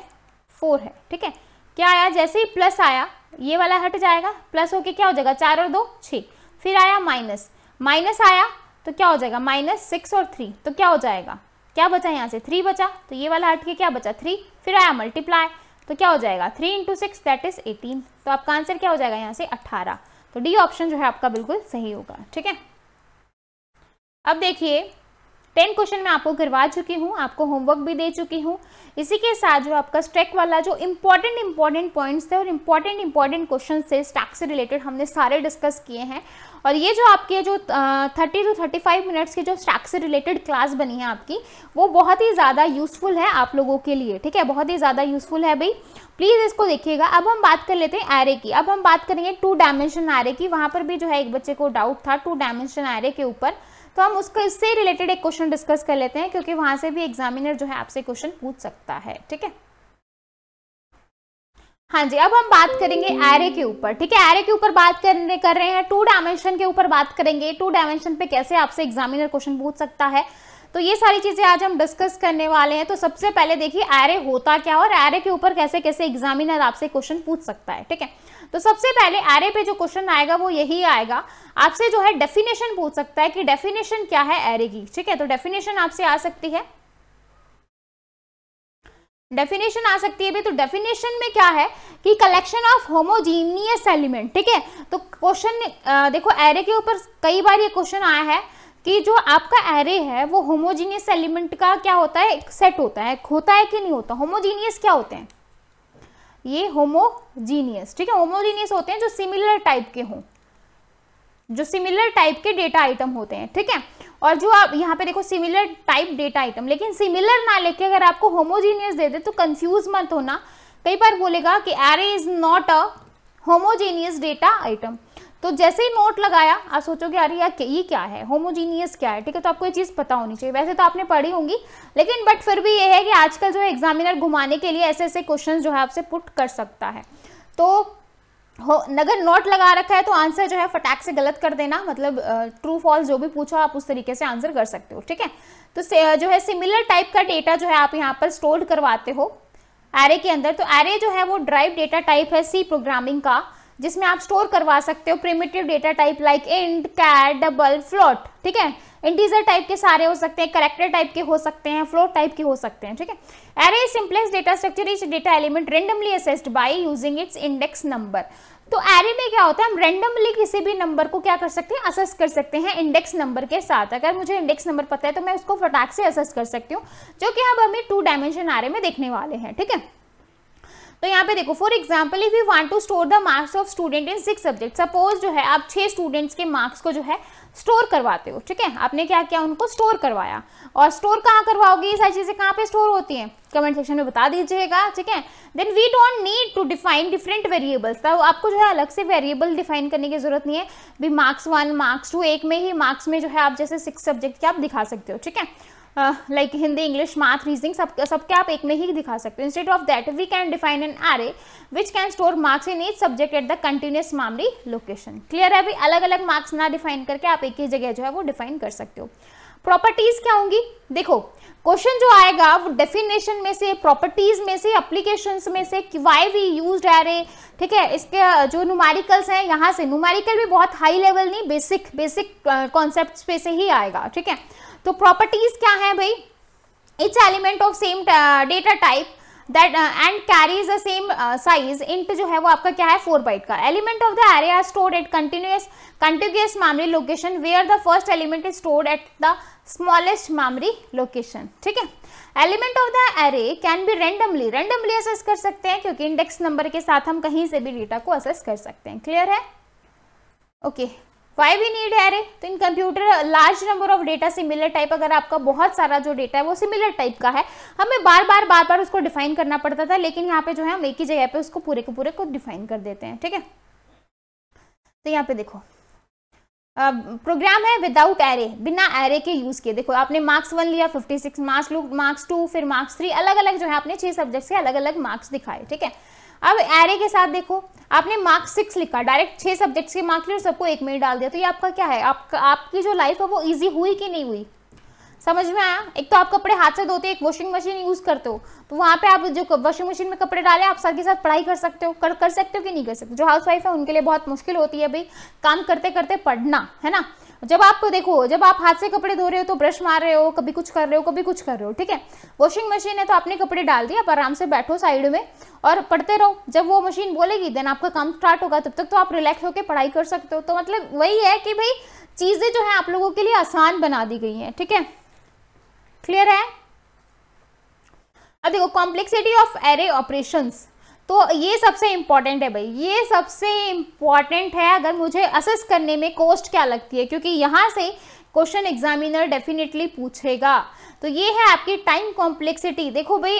फोर है ठीक है क्या आया जैसे ही प्लस आया ये वाला हट जाएगा प्लस होके क्या हो जाएगा चार और दो छ फिर आया माइनस माइनस आया तो क्या हो जाएगा माइनस सिक्स और थ्री तो क्या हो जाएगा क्या बचा यहाँ से थ्री बचा तो ये वाला हट के क्या बचा थ्री फिर आया मल्टीप्लाई तो क्या हो जाएगा three into six that is eighteen तो आपका आंसर क्या हो जाएगा यहाँ से अट्ठारह तो डी ऑप्शन जो है आपका बिल्कुल सही होगा ठीक है अब देखिए टेन क्वेश्चन मैं आपको करवा चुकी हूँ आपको होमवर्क भी दे चुकी हूँ इसी के साथ जो आपका स्ट्रेक वाला जो इम्पॉर्टेंट इम्पॉर्टेंट पॉइंट्स थे और इम्पॉर्टेंट इम्पॉर्टेंट क्वेश्चन थे स्टैक से रिलेटेड हमने सारे डिस्कस किए हैं और ये जो आपके जो thirty two thirty five minutes की जो स्टैक से रिलेटेड क्लास बनी है आपकी वो बहुत ही ज़्यादा यूज़फुल है आप लोगों के लिए ठीक है बहुत ही ज़्यादा यूज़फुल है भाई प्लीज़ इसको देखिएगा अब हम बात कर लेते हैं एरे की अब हम बात करेंगे टू डायमेंशन एरे की वहाँ पर भी जो है एक बच्चे को डाउट था टू डायमेंशन एरे के ऊपर तो हम उसको इससे रिलेटेड एक क्वेश्चन डिस्कस कर लेते हैं क्योंकि वहाँ से भी एग्जामिनर जो है आपसे क्वेश्चन पूछ सकता है ठीक है हाँ जी अब हम बात करेंगे एरे के ऊपर ठीक है एरे के ऊपर बात करने कर रहे हैं टू डायमेंशन के ऊपर बात करेंगे टू डायमेंशन पे कैसे आपसे एग्जामिनर क्वेश्चन पूछ सकता है तो ये सारी चीज़ें आज हम डिस्कस करने वाले हैं तो सबसे पहले देखिए एरे होता क्या और एरे के ऊपर कैसे कैसे एग्जामिनर आपसे क्वेश्चन पूछ सकता है ठीक है तो सबसे पहले एरे पे जो क्वेश्चन आएगा वो यही आएगा आपसे जो है डेफिनेशन पूछ सकता है कि डेफिनेशन क्या है एरे की ठीक है तो डेफिनेशन आपसे आ सकती है डेफिनेशन आ सकती है भी तो डेफिनेशन में क्या है कि कलेक्शन ऑफ होमोजीनियस एलिमेंट ठीक है तो क्वेश्चन देखो एरे के ऊपर कई बार ये क्वेश्चन आया है कि जो आपका एरे है वो होमोजीनियस एलिमेंट का क्या होता है एक सेट होता है होता है कि नहीं होता होमोजीनियस क्या होते हैं ये होमोजीनियस ठीक है होमोजीनियस होते हैं जो सिमिलर टाइप के हों जो सिमिलर टाइप के डेटा आइटम होते हैं ठीक है और जो आप यहाँ पे देखो सिमिलर टाइप डेटा आइटम लेकिन सिमिलर ना लेके अगर आपको होमोजेनियस दे दे तो कंफ्यूज मत होना कई बार बोलेगा कि array is not a homogeneous data item तो जैसे ही नोट लगाया आप सोचोगे अरे यार ये क्या है होमोजेनियस क्या है ठीक है तो आपको ये चीज़ पता होनी चाहिए वैसे तो आपने पढ़ी होंगी लेकिन बट फिर भी ये है कि आजकल जो है एग्जामिनर घुमाने के लिए ऐसे ऐसे क्वेश्चन जो है आपसे पुट कर सकता है तो हो अगर नॉट लगा रखा है तो आंसर जो है फटाक से गलत कर देना मतलब ट्रू फॉल्स जो भी पूछा आप उस तरीके से आंसर कर सकते हो ठीक है तो से, जो है सिमिलर टाइप का डेटा जो है आप यहाँ पर स्टोर करवाते हो एरे के अंदर तो एरे जो है वो ड्राइव डेटा टाइप है सी प्रोग्रामिंग का जिसमें आप स्टोर करवा सकते हो primitive data type like int cat double float ठीक है इंटीजर टाइप के सारे हो सकते हैं करेक्टर टाइप के हो सकते हैं फ्लोट टाइप के हो सकते हैं ठीक है array simplex data structure is data element randomly accessed by using its index number तो एरे में क्या होता है हम रेंडमली किसी भी नंबर को क्या कर सकते हैं असेस कर सकते हैं इंडेक्स नंबर के साथ अगर मुझे इंडेक्स नंबर पता है तो मैं उसको फटाक से असेस कर सकती हूँ जो कि अब हमें टू डायमेंशन एरे में देखने वाले हैं ठीक है तो यहाँ पे देखो for example if you want to store the marks of student in six subject suppose जो है आप छह स्टूडेंट्स के मार्क्स को जो है स्टोर करवाते हो ठीक है आपने क्या किया उनको स्टोर करवाया और स्टोर कहाँ करवाओगे ये सारी चीज़ें कहाँ पे स्टोर होती हैं कमेंट सेक्शन में बता दीजिएगा ठीक है then we don't need to define different variables तो आपको जो है अलग से वेरिएबल डिफाइन करने की जरूरत नहीं है भी मार्क्स वन मार्क्स टू एक में ही मार्क्स में जो है आप जैसे सिक्स सब्जेक्ट के आप दिखा सकते हो ठीक है like Hindi English math reasoning सब सबके आप एक में ही दिखा सकते हो instead of that we can define an A which can store marks in each subject at the continuous memory location clear है अभी अलग अलग मार्क्स ना डिफाइन करके आप एक ही जगह जो है वो डिफाइन कर सकते हो प्रॉपर्टीज क्या होंगी देखो क्वेश्चन जो आएगा वो डेफिनेशन में से प्रॉपर्टीज में से अप्लीकेशन में से वाई वी यूज एरे ठीक है इसके जो नुमारिकल्स हैं यहाँ से नुमारिकल भी बहुत हाई लेवल नहीं बेसिक बेसिक कॉन्सेप्ट पे से ही आएगा ठीक है तो प्रॉपर्टीज क्या है भाई each element of same data type that and carries the same size int जो है वो आपका क्या है फोर बाइट का element of the array stored at continuous continuous memory location where the first element is stored at the smallest memory location ठीक है element of the array can be randomly randomly access कर सकते हैं क्योंकि index number के साथ हम कहीं से भी डेटा को असेस कर सकते हैं क्लियर है ओके okay. वाई भी नीड है अरे तो in computer large number of data similar type अगर आपका बहुत सारा जो डेटा है वो सिमिलर टाइप का है हमें बार बार बार बार उसको डिफाइन करना पड़ता था लेकिन यहाँ पे जो है हम एक ही जगह पे उसको पूरे के पूरे को डिफाइन कर देते हैं ठीक है तो यहाँ पे देखो प्रोग्राम uh, है विदाउट एरे बिना एरे के यूज़ किए देखो आपने मार्क्स वन लिया 56 मार्क्स लू मार्क्स टू फिर मार्क्स थ्री अलग अलग जो है आपने छह सब्जेक्ट से अलग अलग मार्क्स दिखाए ठीक है अब एरे के साथ देखो आपने मार्क्स सिक्स लिखा डायरेक्ट छह सब्जेक्ट्स के मार्क्स लिए और सबको एक में डाल दिया तो ये आपका क्या है आपका आपकी जो लाइफ है वो ईजी हुई कि नहीं हुई समझ में आया एक तो आप कपड़े हाथ से धोते हो एक वॉशिंग मशीन यूज़ करते हो तो वहाँ पे आप जो वॉशिंग मशीन में कपड़े डाले आप साथ के साथ पढ़ाई कर सकते हो कर कर सकते हो कि नहीं कर सकते जो हाउस वाइफ है उनके लिए बहुत मुश्किल होती है भाई काम करते करते पढ़ना है ना जब आप देखो जब आप हाथ से कपड़े धो रहे हो तो ब्रश मार रहे हो कभी कुछ कर रहे हो कभी कुछ कर रहे हो ठीक है वॉशिंग मशीन है तो आपने कपड़े डाल दिए आप आराम से बैठो साइड में और पढ़ते रहो जब वो मशीन बोलेगी देन आपका काम स्टार्ट होगा तब तक तो आप रिलैक्स होकर पढ़ाई कर सकते हो तो मतलब वही है कि भाई चीज़ें जो है आप लोगों के लिए आसान बना दी गई है ठीक है क्लियर है अब देखो कॉम्प्लेक्सिटी ऑफ एरे ऑपरेशंस तो ये सबसे इम्पॉर्टेंट है भाई ये सबसे इम्पॉर्टेंट है अगर मुझे असेस करने में कॉस्ट क्या लगती है क्योंकि यहाँ से क्वेश्चन एग्जामिनर डेफिनेटली पूछेगा तो ये है आपकी टाइम कॉम्प्लेक्सिटी देखो भाई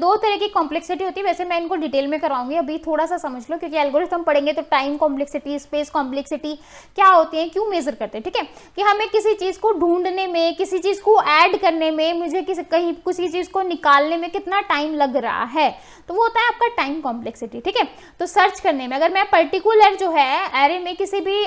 दो तरह की कॉम्प्लेक्सिटी होती है वैसे मैं इनको डिटेल में कराऊंगी अभी थोड़ा सा समझ लो क्योंकि एल्गोरिथम पढ़ेंगे तो टाइम कॉम्प्लेक्सिटी स्पेस कॉम्प्लेक्सिटी क्या होती है क्यों मेजर करते हैं ठीक है कि हमें किसी चीज़ को ढूंढने में किसी चीज़ को ऐड करने में मुझे किसी कहीं किसी चीज़ को निकालने में कितना टाइम लग रहा है तो वो होता है आपका टाइम कॉम्प्लेक्सिटी ठीक है तो सर्च करने में अगर मैं पर्टिकुलर जो है एरे में किसी भी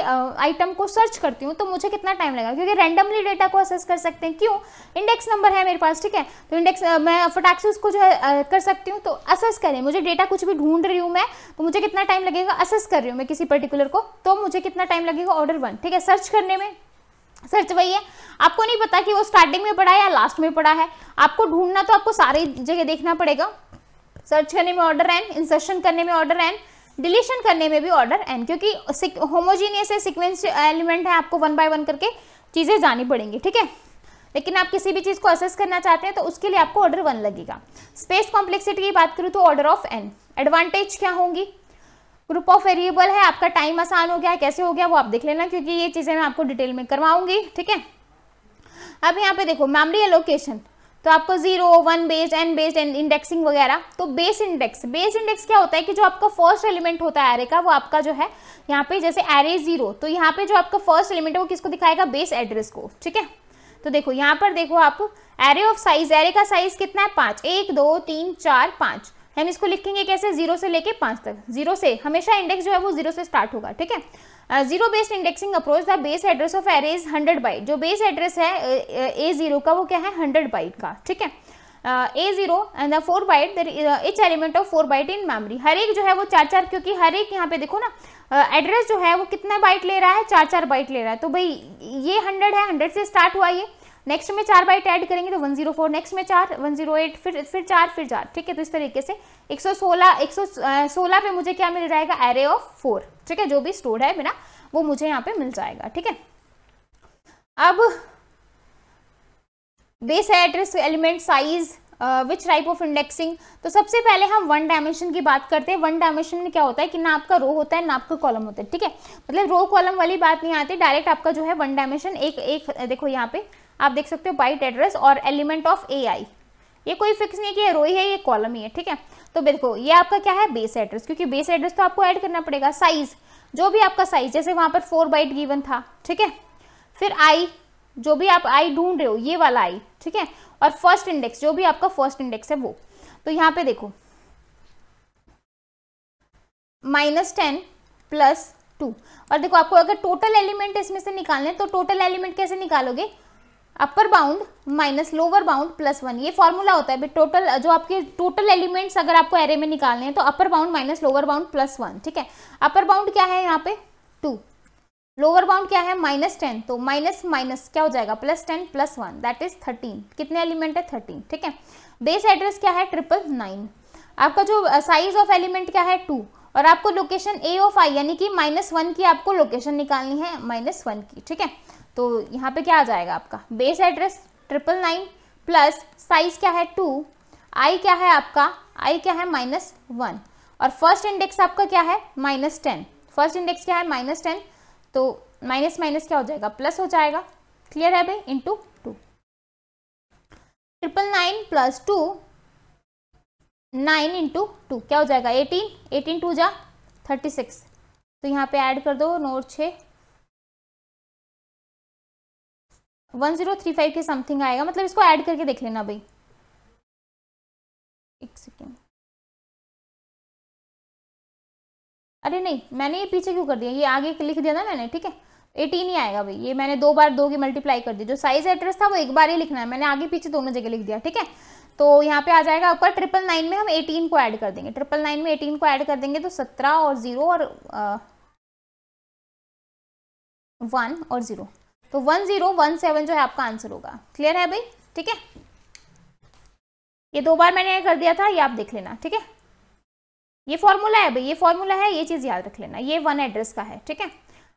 आइटम को सर्च करती हूँ तो मुझे कितना टाइम लगेगा क्योंकि रैंडमली डेटा को असेस कर सकते हैं क्यों इंडेक्स नंबर है मेरे पास ठीक है तो इंडेक्स मैं फटाक्स उसको जो है कर सकती हूँ तो असेस करें मुझे डेटा कुछ भी ढूंढ रही हूँ मैं तो मुझे कितना टाइम लगेगा असेस कर रही हूँ मैं किसी पर्टिकुलर को तो मुझे कितना टाइम लगेगा ऑर्डर वन ठीक है सर्च करने में सर्च वही है आपको नहीं पता कि वो स्टार्टिंग में पड़ा है या लास्ट में पड़ा है आपको ढूंढना तो आपको सारी जगह देखना पड़ेगा सर्च करने में ऑर्डर एन इंसर्शन करने में ऑर्डर एन डिलीशन करने में भी ऑर्डर एन क्योंकि होमोजीनियस है सिक्वेंस एलिमेंट है आपको वन बाय वन करके चीज़ें जानी पड़ेंगी ठीक है लेकिन आप किसी भी चीज़ को असेस करना चाहते हैं तो उसके लिए आपको ऑर्डर वन लगेगा स्पेस कॉम्प्लेक्सिटी की बात करूँ तो ऑर्डर ऑफ एन एडवांटेज क्या होंगी ग्रुप ऑफ वेरिएबल है आपका टाइम आसान हो गया कैसे हो गया वो आप देख लेना क्योंकि ये चीज़ें मैं आपको डिटेल में करवाऊंगी ठीक है अब यहाँ पे देखो मेमोरी एलोकेशन तो आपको zero one based N based N indexing वगैरह तो बेस इंडेक्स बेस इंडेक्स क्या होता है कि जो आपका फर्स्ट एलिमेंट होता है एरे का वो आपका जो है यहाँ पे जैसे एरे जीरो तो यहाँ पे जो आपका फर्स्ट एलिमेंट है वो किसको दिखाएगा बेस एड्रेस को ठीक है तो देखो यहाँ पर देखो आप एरे ऑफ साइज एरे का साइज कितना है पाँच एक दो तीन चार पाँच हम इसको लिखेंगे कैसे जीरो से लेके पाँच तक जीरो से हमेशा इंडेक्स जो है वो जीरो से स्टार्ट होगा ठीक है zero based indexing approach the base address of array is hundred byte जो बेस एड्रेस है ए जीरो का वो क्या है हंड्रेड बाइट का ठीक है A zero and four byte each element of four byte in memory हर एक जो है वो चार चार क्योंकि हर एक यहाँ पे देखो ना एड्रेस uh, जो है वो कितना बाइट ले रहा है चार चार बाइट ले रहा है तो भाई ये हंड्रेड है हंड्रेड से स्टार्ट हुआ ये नेक्स्ट में चार बाइट ऐड करेंगे तो 104 नेक्स्ट में चार 108 फिर फिर चार फिर चार ठीक है तो इस तरीके से 116 116 पे मुझे क्या मिल जाएगा एरे ऑफ फोर ठीक है जो भी स्टोर है मेरा वो मुझे यहाँ पे मिल जाएगा ठीक है अब base address element size which type of indexing तो सबसे पहले हम वन डायमेंशन की बात करते हैं वन डायमेंशन में क्या होता है कि ना आपका रो होता है ना आपका कॉलम होता है ठीक है मतलब रो कॉलम वाली बात नहीं आती डायरेक्ट आपका जो है वन डायमेंशन एक एक देखो यहाँ पे आप देख सकते हो बाइट एड्रेस और एलिमेंट ऑफ ए आई ये कोई फिक्स नहीं है कि ये रो ही है ये कॉलम ही है ठीक है तो देखो ये आपका क्या है बेस एड्रेस क्योंकि बेस एड्रेस तो आपको ऐड करना पड़ेगा साइज जो भी आपका साइज जैसे वहां पर फोर बाइट गिवन था ठीक है फिर आई जो भी आप आई ढूंढ रहे हो ये वाला आई ठीक है और फर्स्ट इंडेक्स जो भी आपका फर्स्ट इंडेक्स है वो तो यहाँ पे देखो माइनस टेन प्लस टू और देखो आपको अगर टोटल एलिमेंट इसमें से निकालने तो टोटल एलिमेंट कैसे निकालोगे upper bound minus lower bound plus one ये फॉर्मूला होता है भाई टोटल जो आपके टोटल एलिमेंट्स अगर आपको एरे में निकालने हैं तो upper bound minus lower bound plus one ठीक है अपर बाउंड क्या है यहाँ पे टू लोअर बाउंड क्या है माइनस टेन तो माइनस माइनस क्या हो जाएगा plus ten plus one that is thirteen कितने एलिमेंट है थर्टीन ठीक है बेस एड्रेस क्या है ट्रिपल नाइन आपका जो साइज ऑफ एलिमेंट क्या है टू और आपको लोकेशन ए ऑफ आई यानी कि माइनस वन की आपको लोकेशन निकालनी है माइनस वन की ठीक है तो यहाँ पे क्या आ जाएगा आपका base address triple nine plus size क्या है टू आई क्या है आपका आई क्या है माइनस वन और फर्स्ट इंडेक्स आपका क्या है माइनस टेन फर्स्ट इंडेक्स क्या है माइनस टेन तो माइनस माइनस क्या हो जाएगा प्लस हो जाएगा क्लियर है भाई into two triple nine plus two nine into two क्या हो जाएगा एटीन एटीन टू जा थर्टी सिक्स तो यहाँ पे ऐड कर दो नोट छः वन जीरो थ्री फाइव के समथिंग आएगा मतलब इसको ऐड करके देख लेना भाई एक सेकेंड अरे नहीं मैंने ये पीछे क्यों कर दिया ये आगे लिख दिया ना मैंने ठीक है एटीन ही आएगा भाई ये मैंने दो बार दो की मल्टीप्लाई कर दी जो साइज एड्रेस था वो एक बार ही लिखना है मैंने आगे पीछे दोनों जगह लिख दिया ठीक है तो यहाँ पे आ जाएगा ऊपर ट्रिपल नाइन में हम एटीन को ऐड कर देंगे ट्रिपल नाइन में एटीन को ऐड कर देंगे तो सत्रह और ज़ीरो और वन uh, और ज़ीरो तो वन जीरो वन सेवन जो है आपका आंसर होगा क्लियर है भाई ठीक है ये दो बार मैंने कर दिया था ये आप देख लेना ठीक है ये फॉर्मूला है भाई ये फॉर्मूला है ये चीज़ याद रख लेना ये वन एड्रेस का है ठीक है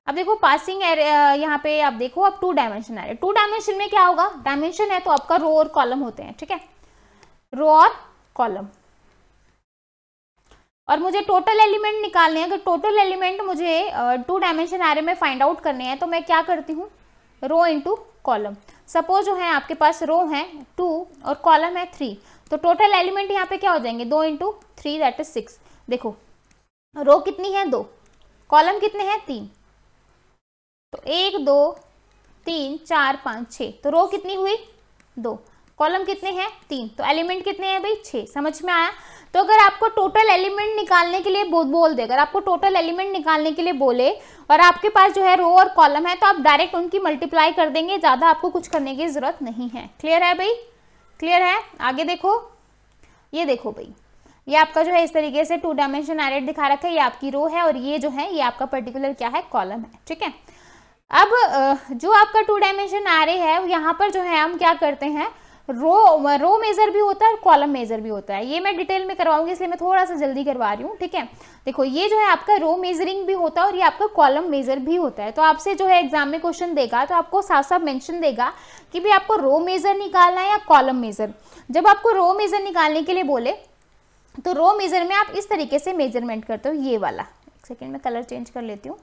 अब देखो पासिंग यहाँ पे आप देखो अब टू डायमेंशन है टू डायमेंशन में क्या होगा डायमेंशन है तो आपका रो और कॉलम होते हैं ठीक है रो और कॉलम और मुझे टोटल एलिमेंट निकालने हैं अगर टोटल एलिमेंट मुझे टू डायमेंशन एरे में फाइंड आउट करने हैं तो मैं क्या करती हूँ रो इंटू कॉलम सपोज जो है आपके पास रो है टू और कॉलम है थ्री तो टोटल एलिमेंट यहाँ पे क्या हो जाएंगे दो into three that is six देखो रो कितनी है दो कॉलम कितने हैं तीन तो एक दो तीन चार पाँच छः तो रो कितनी हुई दो कॉलम कितने हैं तीन तो एलिमेंट कितने हैं भाई छः समझ में आया तो अगर आपको टोटल एलिमेंट निकालने के लिए बोल दे अगर आपको टोटल एलिमेंट निकालने के लिए बोले और आपके पास जो है रो और कॉलम है तो आप डायरेक्ट उनकी मल्टीप्लाई कर देंगे ज़्यादा आपको कुछ करने की ज़रूरत नहीं है क्लियर है भाई क्लियर है आगे देखो ये देखो भाई ये आपका जो है इस तरीके से टू डायमेंशन एरेट दिखा रखा है ये आपकी रो है और ये जो है ये आपका पर्टिकुलर क्या है कॉलम है ठीक है अब जो आपका टू डायमेंशन आ रहे है यहाँ पर जो है हम क्या करते हैं रो रो मेजर भी होता है और कॉलम मेजर भी होता है ये मैं डिटेल में करवाऊंगी इसलिए मैं थोड़ा सा जल्दी करवा रही हूँ ठीक है देखो ये जो है आपका रो मेजरिंग भी होता है और ये आपका कॉलम मेजर भी होता है तो आपसे जो है एग्जाम में क्वेश्चन देगा तो आपको साफ साफ मेंशन देगा कि भाई आपको रो मेजर निकालना है या कॉलम मेजर जब आपको रो मेजर निकालने के लिए बोले तो रो मेजर में आप इस तरीके से मेजरमेंट करते हो ये वाला एक सेकेंड में कलर चेंज कर लेती हूँ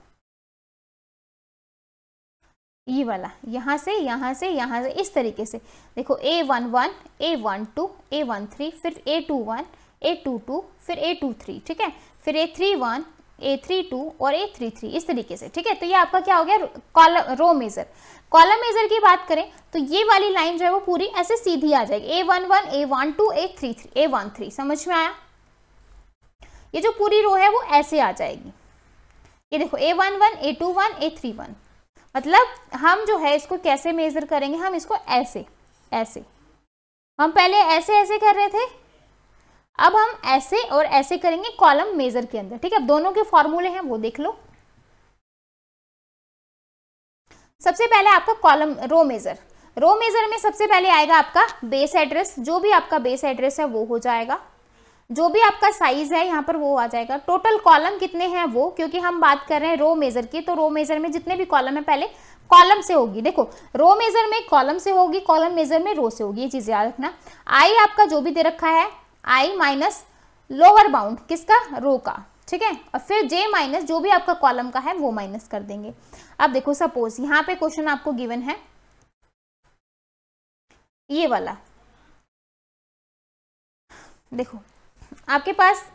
ये वाला यहाँ से यहाँ से यहाँ से इस तरीके से देखो A one one A one two A one three फिर A two one A two two फिर ए टू थ्री ठीक है फिर A three one A three two और ए थ्री थ्री इस तरीके से ठीक है तो ये आपका क्या हो गया column row major column major की बात करें तो ये वाली लाइन जो है वो पूरी ऐसे सीधी आ जाएगी A one one A one two A three three A one three समझ में आया ये जो पूरी रो है वो ऐसे आ जाएगी ये देखो A one one A two one A three one मतलब हम जो है इसको कैसे मेज़र करेंगे हम इसको ऐसे ऐसे हम पहले ऐसे ऐसे कर रहे थे अब हम ऐसे और ऐसे करेंगे कॉलम मेज़र के अंदर ठीक है अब दोनों के फॉर्मूले हैं वो देख लो सबसे पहले आपका column row major row major में सबसे पहले आएगा आपका बेस एड्रेस जो भी आपका बेस एड्रेस है वो हो जाएगा जो भी आपका साइज है यहाँ पर वो आ जाएगा टोटल कॉलम कितने हैं वो क्योंकि हम बात कर रहे हैं रो मेजर की तो रो मेजर में जितने भी कॉलम है पहले कॉलम से होगी देखो रो मेजर में कॉलम से होगी कॉलम मेजर में रो से होगी ये चीज़ याद रखना आई आपका जो भी दे रखा है आई माइनस लोअर बाउंड किसका रो का ठीक है और फिर जे माइनस जो भी आपका कॉलम का है वो माइनस कर देंगे अब देखो सपोज यहाँ पे क्वेश्चन आपको गिवन है ये वाला देखो आपके पास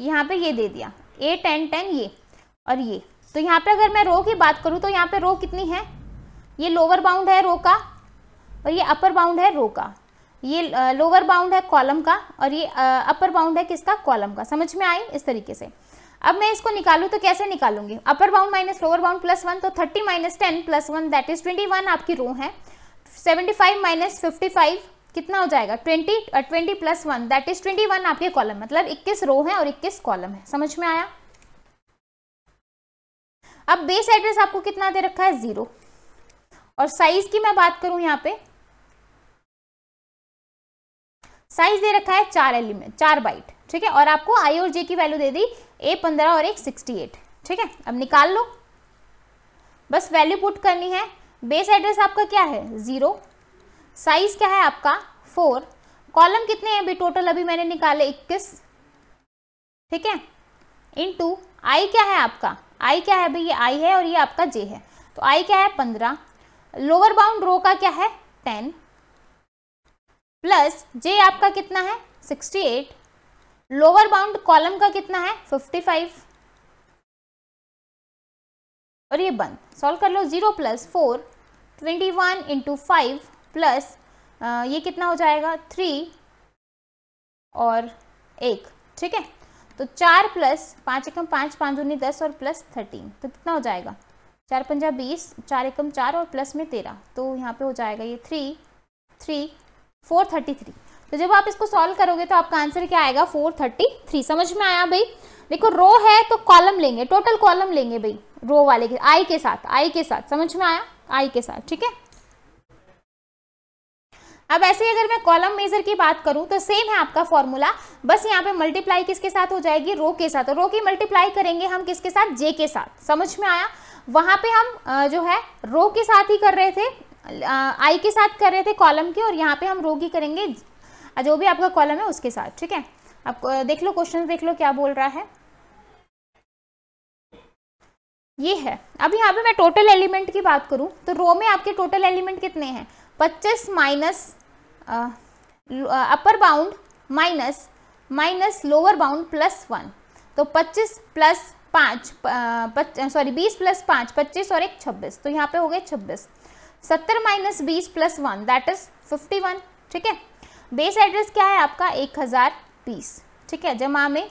यहाँ पे ये दे दिया ए टेन टेन ये और ये तो यहाँ पे अगर मैं रो की बात करूँ तो यहाँ पे रो कितनी है ये लोअर बाउंड है रो का और ये अपर बाउंड है रो का ये लोअर बाउंड है कॉलम का और ये अपर बाउंड है किसका कॉलम का समझ में आई इस तरीके से अब मैं इसको निकालूँ तो कैसे निकालूंगी upper bound minus lower bound plus one तो thirty minus ten plus one that is twenty one आपकी रो है seventy five minus fifty five कितना हो जाएगा twenty twenty plus one that is twenty one आपके कॉलम मतलब इक्कीस रो है और इक्कीस कॉलम है समझ में आया अब बेस एड्रेस आपको कितना दे रखा है जीरो और साइज की मैं बात करूं यहाँ पे साइज दे रखा है चार एलिमेंट चार बाइट ठीक है और आपको आई और जे की वैल्यू दे दी ए पंद्रह और एक सिक्सटी एट ठीक है अब निकाल लो बस वैल्यू पुट करनी है बेस एड्रेस आपका क्या है ज़ीरो साइज क्या है आपका फोर कॉलम कितने हैं अभी टोटल अभी मैंने निकाले इक्कीस ठीक है इनटू आई क्या है आपका आई क्या है भाई ये आई है और ये आपका जे है तो आई क्या है पंद्रह लोअर बाउंड रो का क्या है टेन प्लस जे आपका कितना है sixty eight lower bound column का कितना है फिफ्टी फाइव और ये बंद सॉल्व कर लो zero plus four twenty one into five plus ये कितना हो जाएगा थ्री और एक ठीक है तो चार प्लस पाँच एकम पाँच पाँच दूनी दस और प्लस थर्टीन तो कितना हो जाएगा चार पंजा बीस चार एकम चार और प्लस में तेरह तो यहाँ पे हो जाएगा ये three three four thirty three तो जब आप इसको सॉल्व करोगे तो आपका आंसर क्या आएगा फोर थर्टी थ्री समझ में आया भाई देखो रो है तो कॉलम लेंगे टोटल कॉलम लेंगे भाई रो वाले के आई के साथ आई के साथ समझ में आया आई के साथ ठीक है अब ऐसे ही अगर मैं कॉलम मेजर की बात करूं तो सेम है आपका फॉर्मूला बस यहाँ पे मल्टीप्लाई किसके साथ हो जाएगी रो के साथ रो की मल्टीप्लाई करेंगे हम किसके साथ जे के साथ समझ में आया वहां पे हम जो है रो के साथ ही कर रहे थे आई के साथ कर रहे थे कॉलम के और यहाँ पे हम रो की करेंगे जो भी आपका कॉलम है उसके साथ ठीक है अब देख लो क्वेश्चन देख लो क्या बोल रहा है ये है अब यहाँ पे मैं टोटल एलिमेंट की बात करूं तो रो में आपके टोटल एलिमेंट कितने हैं 25 minus upper bound minus minus lower bound plus one तो 25 प्लस पाँच सॉरी 20 प्लस पाँच पच्चीस और एक 26 तो यहाँ पे हो गए 26 70 माइनस बीस प्लस वन दैट इज 51 ठीक है बेस एड्रेस क्या है आपका एक हज़ार बीस ठीक है जमा में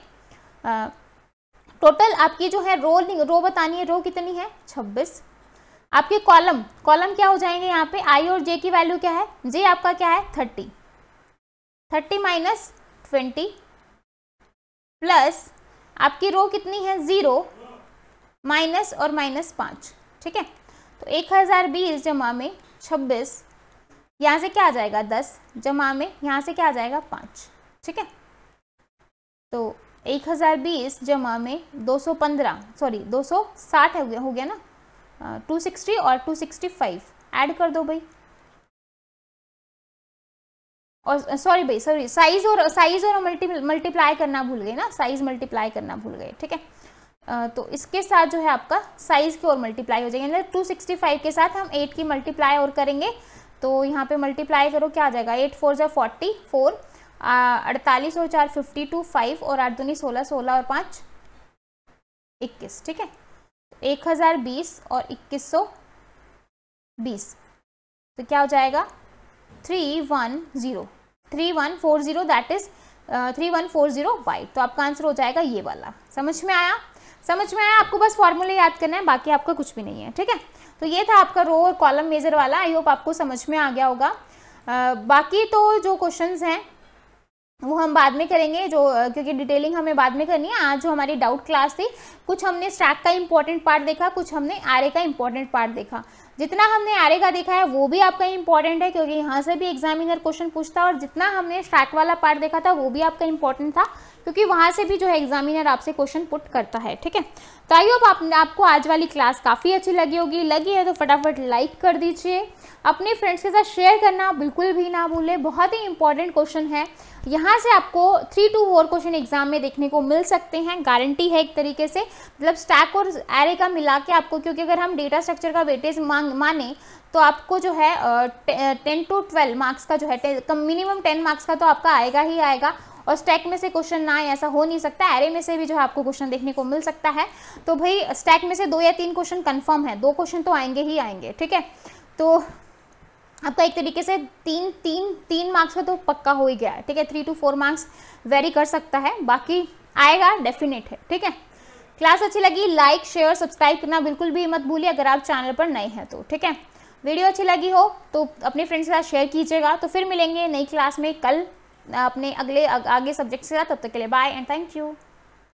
टोटल आपकी जो है रो रो बतानी है रो कितनी है 26 आपके कॉलम कॉलम क्या हो जाएंगे यहाँ पे आई और जे की वैल्यू क्या है जे आपका क्या है thirty thirty minus twenty plus आपकी रो कितनी है ज़ीरो माइनस और माइनस पाँच ठीक है तो एक हज़ार बीस जमा में छब्बीस यहाँ से क्या आ जाएगा दस जमा में यहाँ से क्या आ जाएगा पाँच ठीक है तो एक हज़ार बीस जमा में दो सौ पंद्रह सॉरी दो सौ साठ हो गया हो गया ना टू सिक्सटी और टू सिक्सटी फाइव ऐड कर दो भाई और सॉरी भाई सॉरी साइज और साइज और मल्टी मल्टीप्लाई करना भूल गए ना साइज मल्टीप्लाई करना भूल गए ठीक है तो इसके साथ जो है आपका साइज की और मल्टीप्लाई हो जाएगी मतलब टू सिक्सटी फाइव के साथ हम एट की मल्टीप्लाई और करेंगे तो यहाँ पे मल्टीप्लाई करो क्या आ जाएगा एट फोर जो फोर्टी फोर अड़तालीस और चार फिफ्टी टू फाइव और आठ दूनी सोलह सोलह और पाँच इक्कीस ठीक है एक हज़ार बीस और इक्कीस सौ बीस तो क्या हो जाएगा three one zero three one four zero that is uh, three one four zero वाई तो आपका आंसर हो जाएगा ये वाला समझ में आया समझ में आया आपको बस फॉर्मूले याद करना है बाकी आपका कुछ भी नहीं है ठीक है तो ये था आपका रो और कॉलम मेजर वाला आई होप आपको समझ में आ गया होगा आ, uh, बाकी तो जो क्वेश्चंस हैं वो हम बाद में करेंगे जो क्योंकि डिटेलिंग हमें बाद में करनी है आज जो हमारी डाउट क्लास थी कुछ हमने स्टैक का इम्पोर्टेंट पार्ट देखा कुछ हमने आरे का इम्पोर्टेंट पार्ट देखा जितना हमने आरे का देखा है वो भी आपका इंपॉर्टेंट है क्योंकि यहाँ से भी एग्जामिनर क्वेश्चन पूछता है और जितना हमने स्टैक वाला पार्ट देखा था वो भी आपका इम्पोर्टेंट था क्योंकि वहाँ से भी जो है एग्जामिनर आपसे क्वेश्चन पुट करता है ठीक है तो आइए अब आप, आपको आज वाली क्लास काफ़ी अच्छी लगी होगी लगी है तो फटाफट लाइक कर दीजिए अपने फ्रेंड्स के साथ शेयर करना बिल्कुल भी ना भूलें बहुत ही इंपॉर्टेंट क्वेश्चन है यहाँ से आपको three two four question exam में देखने को मिल सकते हैं गारंटी है एक तरीके से मतलब स्टैक और एरे का मिला के आपको क्योंकि अगर हम डेटा स्ट्रक्चर का वेटेज मांग माने तो आपको जो है टेन टू ट्वेल्व मार्क्स का जो है मिनिमम टेन मार्क्स का तो आपका आएगा ही आएगा और स्टैक में से क्वेश्चन ना आए ऐसा हो नहीं सकता एरे में से भी जो है आपको क्वेश्चन देखने को मिल सकता है तो भाई स्टैक में से दो या तीन क्वेश्चन कन्फर्म है दो क्वेश्चन तो आएंगे ही आएंगे ठीक है तो आपका एक तरीके से तीन तीन तीन मार्क्स का तो पक्का हो ही गया है ठीक है three two four marks vary कर सकता है बाकी आएगा डेफिनेट है ठीक है क्लास अच्छी लगी लाइक शेयर सब्सक्राइब करना बिल्कुल भी मत भूलिए अगर आप चैनल पर नए हैं तो ठीक है वीडियो अच्छी लगी हो तो अपने फ्रेंड्स के साथ शेयर कीजिएगा तो फिर मिलेंगे नई क्लास में कल अपने अगले आगे सब्जेक्ट से तब तक के लिए बाय एंड थैंक यू